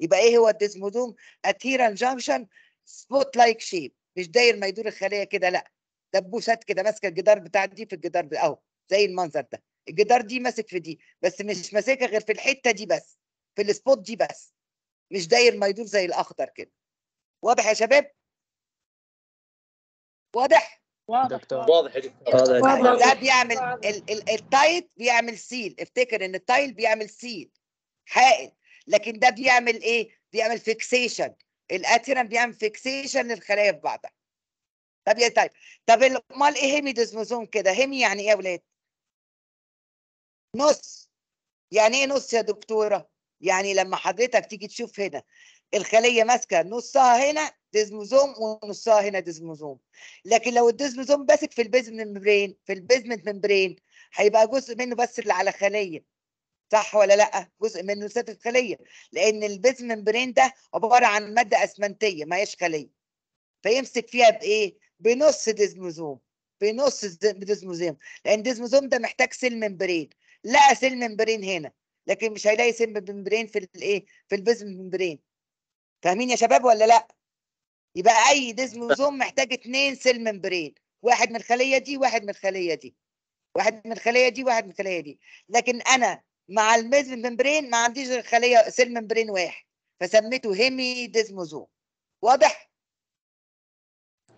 [SPEAKER 1] يبقى ايه هو الديزموزوم؟ اثير جانكشن سبوت لايك شيب مش داير ما يدور الخليه كده لا دبوسات كده ماسكه الجدار بتاع دي في الجدار اهو زي المنظر ده الجدار دي ماسك في دي بس مش ماسكها غير في الحته دي بس في السبوت دي بس مش داير ما يدور زي الاخضر كده واضح يا شباب واضح واضح واضح ده بيعمل ال ال التايل بيعمل سيل افتكر ان التايل بيعمل سيل حائل لكن ده بيعمل ايه بيعمل فيكسيشن الاتيرم بيعمل فيكسيشن للخلايا في بعضها طب يا طيب طب امال ايه ديزموزوم كده هيمي يعني ايه يا ولاد نص يعني ايه نص يا دكتوره يعني لما حضرتك تيجي تشوف هنا الخليه ماسكه نصها هنا ديزموزوم ونصها هنا ديزموزوم لكن لو الديزموزوم ماسك في البيزمنت ممبرين في البيزمنت ممبرين هيبقى جزء منه بس اللي على خليه صح ولا لا جزء منه سته خليه لان البيز ممبرين ده عباره عن ماده اسمنتيه ما هيش خليه فيمسك فيها بايه بنص ديزموزوم بنص ديزموزوم لان ديزموزوم ده محتاج سيل ممبرين لقى سيل ممبرين هنا لكن مش هيلاقي سيل ممبرين في الايه في البيز ممبرين فاهمين يا شباب ولا لا يبقى اي ديزموزوم محتاج اثنين سيل ممبرين واحد من الخليه دي واحد من الخليه دي واحد من الخليه دي واحد من الخليه دي لكن انا مع الميز ممبرين ما عنديش خليه سيل ممبرين واحد فسميته هيمي ديزموزوم واضح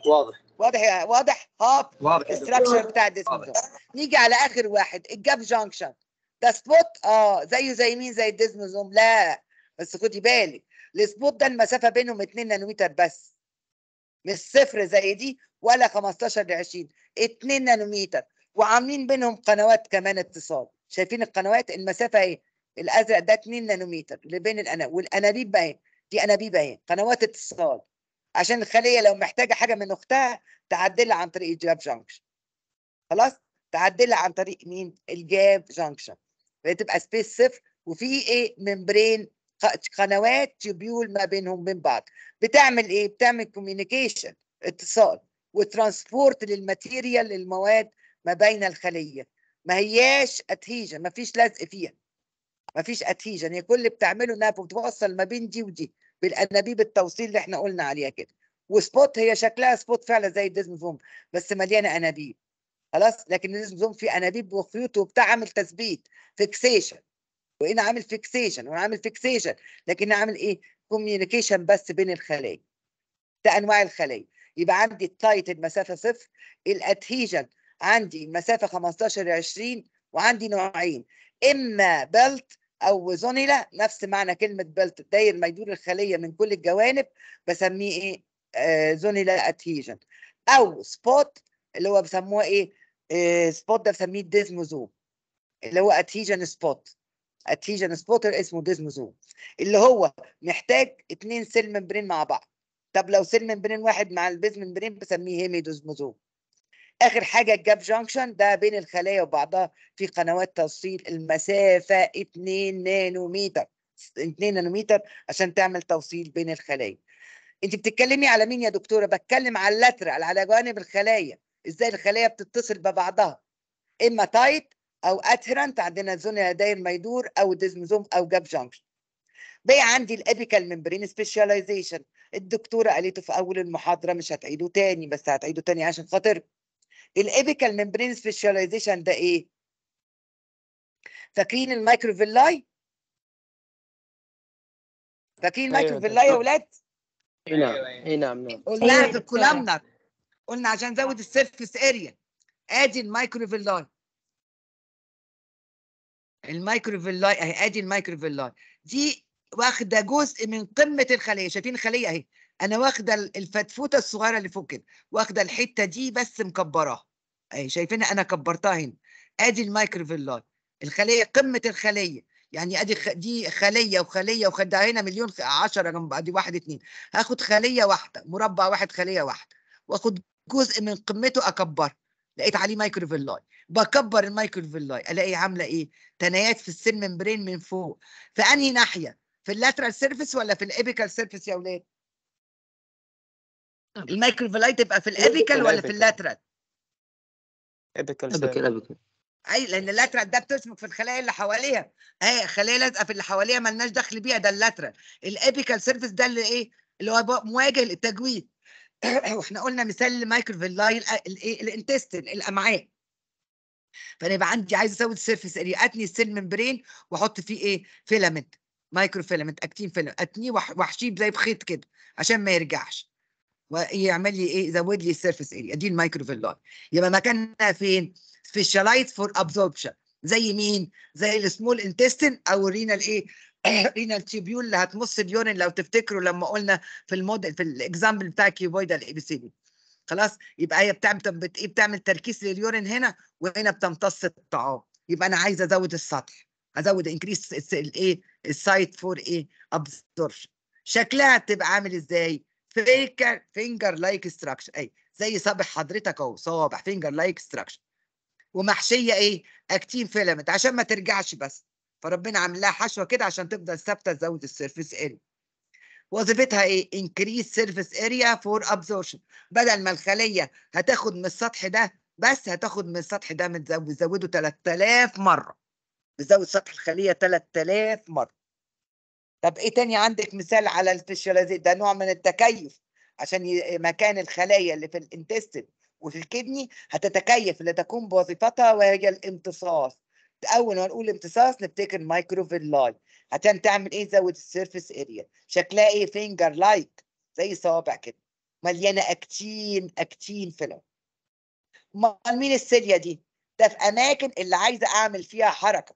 [SPEAKER 1] واضح واضح واضح هاب واضح الاستراكشر بتاع الديزموزوم نيجي على اخر واحد الجاب جانكشن ده سبوت اه زيه زي مين زي الديزموزوم لا بس خدي بالك السبوت ده المسافه بينهم 2 نانومتر بس مش صفر زي دي ولا 15 ل 20 2 نانومتر وعاملين بينهم قنوات كمان اتصال شايفين القنوات المسافه ايه؟ الازرق ده 2 نانومتر اللي بين الأنا والانابيب بقى إيه؟ دي انابيب اهي إيه؟ قنوات اتصال عشان الخليه لو محتاجه حاجه من اختها تعدلها عن طريق الجاب جانكشن خلاص تعدلها عن طريق مين الجاب جانكشن تبقى سبيس صفر وفي ايه ممبرين قنوات تيوبيول ما بينهم بين بعض بتعمل ايه بتعمل كوميونيكيشن اتصال وترانسبورت للماتيريال للمواد ما بين الخليه ما هياش ادهيجن ما فيش لزق فيها ما فيش ادهيجن هي كل اللي بتعمله انها بتوصل ما بين دي ودي بالانابيب التوصيل اللي احنا قلنا عليها كده وسبوت هي شكلها سبوت فعلا زي زوم بس مليانه انابيب خلاص لكن زوم فيه انابيب وخيوط وبتاع عامل تثبيت فيكسيشن وهنا عامل فيكسيشن وهنا عامل فيكسيشن لكن عامل ايه كوميونيكيشن بس بين الخلايا ده انواع الخلايا يبقى عندي التايت المسافه صفر الادهيجن عندي المسافه 15 20 وعندي نوعين اما بلت او زونيلا نفس معنى كلمه بلت داير ما يدور الخليه من كل الجوانب بسميه ايه زونيلا آه، ادهيجن او سبوت اللي هو بسموه ايه سبوت آه، ده بسميه ديزموزوم اللي هو ادهيجن سبوت ادهيجن سبوتر اسمه ديزموزوم اللي هو محتاج اتنين سيل ممبرين مع بعض طب لو سيل ممبرين واحد مع البيز ممبرين بسميه هيميدوزموزوم اخر حاجه الجاب جانكشن ده بين الخلايا وبعضها في قنوات توصيل المسافه 2 نانومتر 2 نانومتر عشان تعمل توصيل بين الخلايا انت بتتكلمي على مين يا دكتوره بتكلم على اللاتر على جوانب الخلايا ازاي الخلايا بتتصل ببعضها اما تايت او اترنت عندنا زون داير ما يدور او ديزمزوم او جاب جانكشن بقى عندي الابيكال ممبرين سبيشاليزيشن الدكتوره قالته في اول المحاضره مش هتعيده تاني بس هتعيده تاني عشان خاطركم الابيكال ممبرين سبيشاليزيشن ده ايه فاكرين المايكروفيلاي فاكرين أيوة، المايكروفيلاي يا ولاد اي نعم اي أيوة، أيوة. إيه نعم،, نعم قلناها في الكولامنر قلنا عشان نزود السيرفس اريا ادي المايكروفيلاي المايكروفيلاي اهي ادي المايكروفيلاي دي واخده جزء من قمه الخليه شايفين الخليه اهي انا واخده الفتفوته الصغيره اللي فوق كده واخده الحته دي بس مكبراها اهي شايفين انا كبرتها هنا ادي المايكروفيلاي الخليه قمه الخليه يعني ادي دي خليه وخليه وخدها هنا مليون 10 جنب ادي واحد اتنين هاخد خليه واحده مربع واحد خليه واحده واخد جزء من قمته اكبر لقيت عليه مايكروفيلاي بكبر المايكروفيلاي الاقي عامله ايه تنايات في السيل ممبرين من فوق في انهي ناحيه في اللاترال سيرفيس ولا في الابيكال سيرفيس يا اولاد الميكروفلاي تبقى في إيه الابيكال ولا في اللاترال؟ ابيكال ابيكال اي لان اللاترال ده بتسمك في الخلايا اللي حواليها اي خلايا لازقه في اللي حواليها مالناش دخل بيها ده اللاترال الابيكال سيرفيس ده اللي ايه اللي هو مواجه للتجويد واحنا قلنا مثال الميكروفلاي آه، الايه الانتستن الامعاء فانا يبقى عندي عايز اسوي السيرفيس اريا يعني اتني السيل ممبرين واحط فيه ايه فيلمنت مايكرو فيلمنت اكتين فيلمنت اتنيه واحشيه زي بخيط كده عشان ما يرجعش ويعمل لي ايه يزود لي السيرفيس اريا دي المايكروفيلار يبقى مكانها فين؟ سبيشالايز فور ابزوربشن زي مين؟ زي السمول انتستين او الرينال ايه؟ رينال تيبيول اللي هتمص اليورين لو تفتكروا لما قلنا في الموديل في الاكزامبل بتاع الكيوبويدا الاي بي سي دي خلاص يبقى هي بتعمل بت... إيه، بتعمل تركيز لليورين هنا وهنا بتمتص الطعام يبقى انا عايزه ازود السطح ازود انكريس الايه السايت فور ايه ابزوربشن إيه؟ شكلها بتبقى عامل ازاي فيكر فينجر لايك ستراكشر اي زي صابع حضرتك اهو صوابع فينجر لايك ستراكشر ومحشيه ايه اكتين فيلمنت عشان ما ترجعش بس فربنا عامل لها حشوه كده عشان تفضل ثابته تزود السيرفيس اريا وظيفتها ايه انكريس سيرفيس اريا فور ابزورشن بدل ما الخليه هتاخد من السطح ده بس هتاخد من السطح ده بتزوده 3000 مره بتزود سطح الخليه 3000 مره طب ايه تاني عندك مثال على الفيشاليزيشن ده نوع من التكيف عشان مكان الخلايا اللي في الانتستين وفي الكدني هتتكيف لتقوم بوظيفتها وهي الامتصاص اول ما نقول امتصاص نفتكر مايكروفيلاي عشان تعمل ايه زود السيرفيس اريا شكلها ايه فينجر لايك زي صوابع كده مليانه اكتين اكتين فيلم امال مين السيليا دي ده في اماكن اللي عايزه اعمل فيها حركه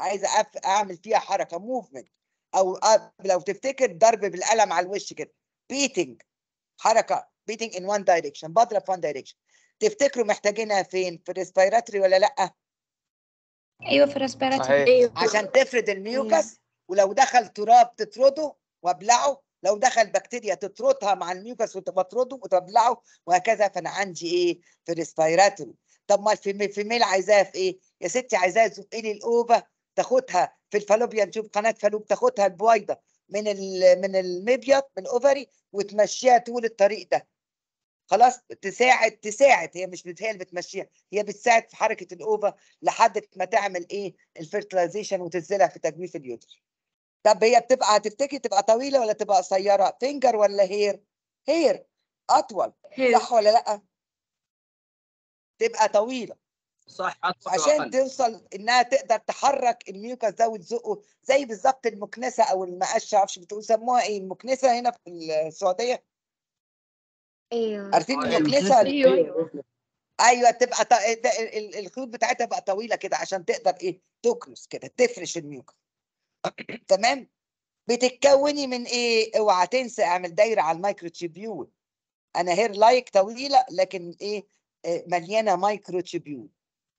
[SPEAKER 1] عايزه اعمل فيها حركه موفمنت او لو تفتكر ضرب بالقلم على الوش كده بيتنج حركه بيتنج ان وان دايركشن بضرب في وان دايركشن تفتكروا محتاجينها فين في الريسبيراتوري ولا لا ايوه في الريسبيراتوري عشان تفرد الميوكس ولو دخل تراب تطرده وابلعه لو دخل بكتيريا تطردها مع الميوكس وتطرده وتبلعه وهكذا فانا عندي ايه في الريسبيراتوري طب ما ميل عايزاها في ايه يا ستي عايزاها تزق لي الاوبه تاخدها في الفالوبيا نشوف قناه فالوب تاخدها البويضه من من المبيض من الاوفري وتمشيها طول الطريق ده خلاص تساعد تساعد هي مش اللي بتمشيها هي بتساعد في حركه الاوفا لحد ما تعمل ايه الفيرتلايزيشن وتنزلها في تجويف اليوتر طب هي بتبقى هتفتكر تبقى طويله ولا تبقى قصيره فينجر ولا هير هير اطول هير. صح ولا لا تبقى طويله صح عشان توصل انها تقدر تحرك الميوكس ده وتزقه زي بالظبط المكنسه او المقشه معرفش بتقول سموها ايه المكنسه هنا في السعوديه ايوه عارفين أيوه. المكنسه أيوه،, ايوه ايوه, تبقى ط... إيه، إيه، الخيوط بتاعتها بقى طويله كده عشان تقدر ايه تكنس كده تفرش الميوكس تمام بتتكوني من ايه اوعى تنسى اعمل دايره على تشيبيول انا هير لايك طويله لكن ايه آه، مليانه مايكرو تشيبيول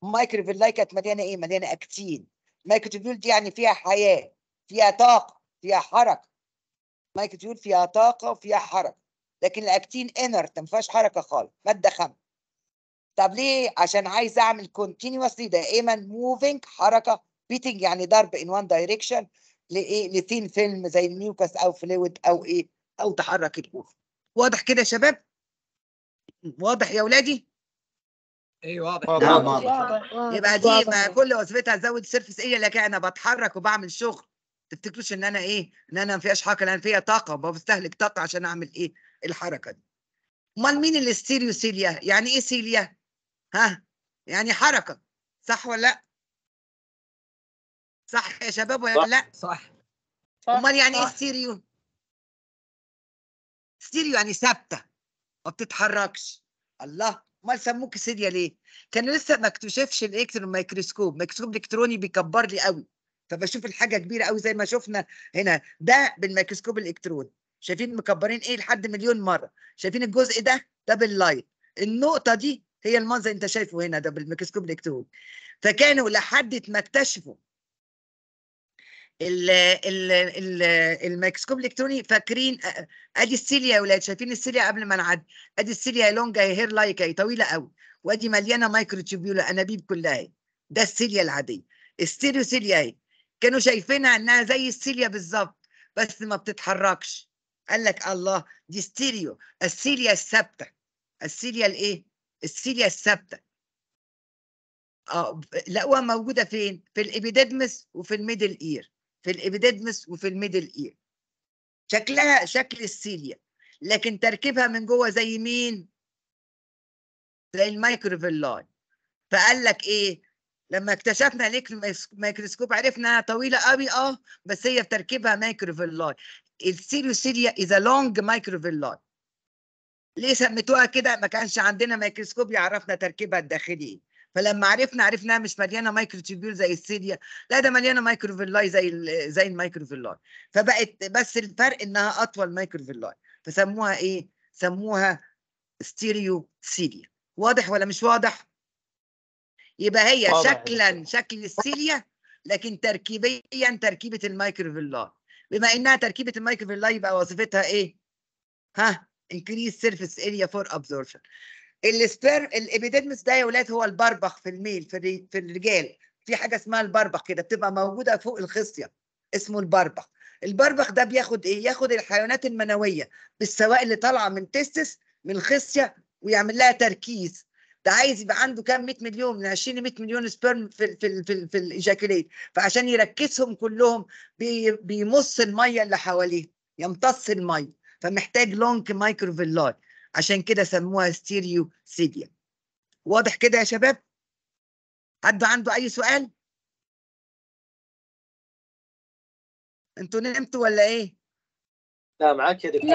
[SPEAKER 1] مايكروفيلاي كانت مليانه ايه؟ مليانه اكتين مايكروفيول دي يعني فيها حياه فيها طاقه فيها حركه مايكروفيول فيها طاقه وفيها حركه لكن الاكتين انرت ما فيهاش حركه خالص ماده خام طب ليه؟ عشان عايز اعمل كونتينوسلي دائما موفينج حركه بيتنج يعني ضرب ان وان دايركشن لايه؟ لثين فيلم زي الميوكس او فلويد او ايه؟ او تحرك الكوف واضح كده يا شباب؟ واضح يا ولادي؟ اي واضح واضح, واضح. واضح. يبقى دي ما كل وظيفتها زود سيرفس ايه لكن انا بتحرك وبعمل شغل تفتكروش ان انا ايه ان انا ما فيهاش حركه لان فيها طاقه وبستهلك طاقه عشان اعمل ايه الحركه دي امال مين الاستيريو سيليا يعني ايه سيليا ها يعني حركه صح ولا لا صح يا شباب ولا لا صح امال يعني ايه ستيريو ستيريو يعني ثابته ما بتتحركش الله امال سموك سيديا ليه؟ كان لسه ما اكتشفش الالكترون مايكروسكوب ميكروسكوب الكتروني بيكبر لي قوي فبشوف الحاجه كبيره قوي زي ما شفنا هنا ده بالميكروسكوب الالكتروني شايفين مكبرين ايه لحد مليون مره شايفين الجزء ده ده باللايت النقطه دي هي المنظر انت شايفه هنا ده بالميكروسكوب الالكتروني فكانوا لحد ما اكتشفوا الميكروسكوب الالكتروني فاكرين ادي السيليا يا ولاد شايفين السيليا قبل ما نعدي ادي السيليا لونج هي هير لايك هي طويله قوي وادي مليانه مايكروتيبيولا انابيب كلها اهي ده السيليا العاديه سيليا اهي كانوا شايفينها انها زي السيليا بالظبط بس ما بتتحركش قال لك الله دي ستيريو السيليا الثابته السيليا الايه السيليا الثابته اه لقوها موجوده فين في الابيديدمس وفي الميدل اير في الابيديدمس وفي الميدل اير شكلها شكل السيليا لكن تركيبها من جوه زي مين زي المايكروفيلاي فقال لك ايه لما اكتشفنا الميكروسكوب عرفنا طويله قوي اه بس هي في تركيبها السيليو سيليا از لونج مايكروفيلاي ليه سميتوها كده ما كانش عندنا ميكروسكوب يعرفنا تركيبها الداخلي فلما عرفنا عرفناها مش مليانه مايكروتيبيول زي السيليا لا ده مليانه مايكروفيلاي زي زي زي المايكروفيلاي فبقت بس الفرق انها اطول مايكروفيلاي فسموها ايه سموها ستيريو سيليا واضح ولا مش واضح يبقى هي واضح. شكلا شكل السيليا لكن تركيبيا تركيبه المايكروفيلاي بما انها تركيبه المايكروفيلاي يبقى وظيفتها ايه ها increase surface area for absorption السبيرم الابيديدمس ده يا ولاد هو البربخ في الميل في في الرجال في حاجه اسمها البربخ كده بتبقى موجوده فوق الخصيه اسمه البربخ البربخ ده بياخد ايه ياخد الحيوانات المنويه بالسوائل اللي طالعه من تستس من الخصيه ويعمل لها تركيز ده عايز يبقى عنده كام 100 مليون من 20 ل 100 مليون سبيرم في في في, في الايجاكوليت فعشان يركزهم كلهم بي بيمص الميه اللي حواليه يمتص الميه فمحتاج لونج مايكروفيلاي عشان كده سموها ستيريو سيديا واضح كده يا شباب حد عنده اي سؤال انتوا نمتوا ولا ايه لا معاك يا دكتور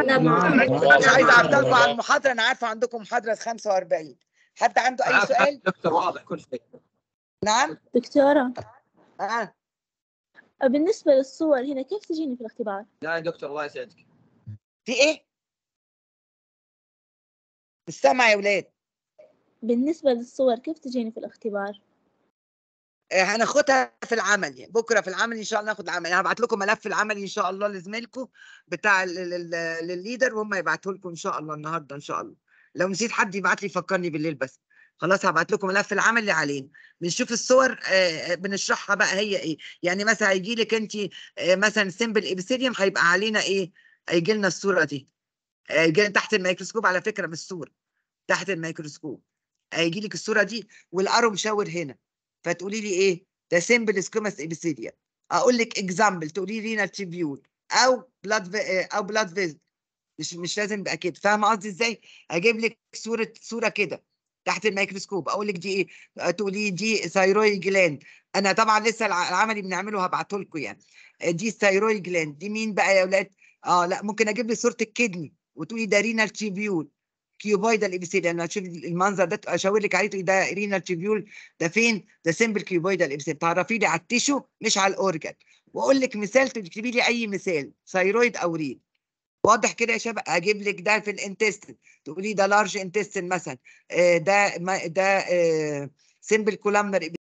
[SPEAKER 1] انا معاك مش عايز اعطلكم على المحاضره انا عارفه عندكم محاضره 45 حد عنده اي سؤال دكتور واضح كل شيء نعم دكتوره اه بالنسبه للصور هنا كيف تجيني في الاختبار لا يا دكتور الله يسعدك في ايه السمع يا ولاد بالنسبة للصور كيف تجيني في الاختبار؟ آه، هناخدها في يعني بكره في العمل ان شاء الله ناخد العمل انا هبعت لكم ملف العمل ان شاء الله لزميلكم بتاع الليدر وهم يبعتوا لكم ان شاء الله النهارده ان شاء الله لو نسيت حد يبعت لي يفكرني بالليل بس خلاص هبعت لكم ملف العمل اللي علينا بنشوف الصور آه،, آه بنشرحها بقى هي ايه يعني مثلا هيجي لك انت آه مثلا سمبل ابيثيليوم هيبقى علينا ايه هيجي لنا الصوره دي هيجي آه، تحت الميكروسكوب على فكره مش الصوره تحت الميكروسكوب هيجي لك الصوره دي والارو مشاور هنا فتقولي لي ايه ده سيمبل سكوماس ابيثيليا اقول لك اكزامبل تقولي لي رينال تيبيول او بلاد آه، او بلاد فيز مش مش لازم يبقى كده فاهمه قصدي ازاي اجيب لك صوره صوره كده تحت الميكروسكوب اقول لك دي ايه آه، تقولي دي ثايرويد جلاند انا طبعا لسه العملي بنعمله هبعته لكم يعني آه، دي ثايرويد جلاند دي مين بقى يا اولاد اه لا ممكن اجيب لك صوره الكدني وتقولي ده رينال تيبيول كيوبويد الاي بي سي لانه اشوف المنظر ده اشاور لك عليه ده رينال تيبيول ده فين ده سمبل كيوبويد الاي بي سي تعرفي لي على التيشو مش على الاورجن واقول لك مثال تكتبي لي اي مثال ثايرويد او ريل واضح كده يا شباب هجيب لك ده في الانتستين تقولي ده لارج انتستين مثلا آه، ده ده سمبل آه، كولامنر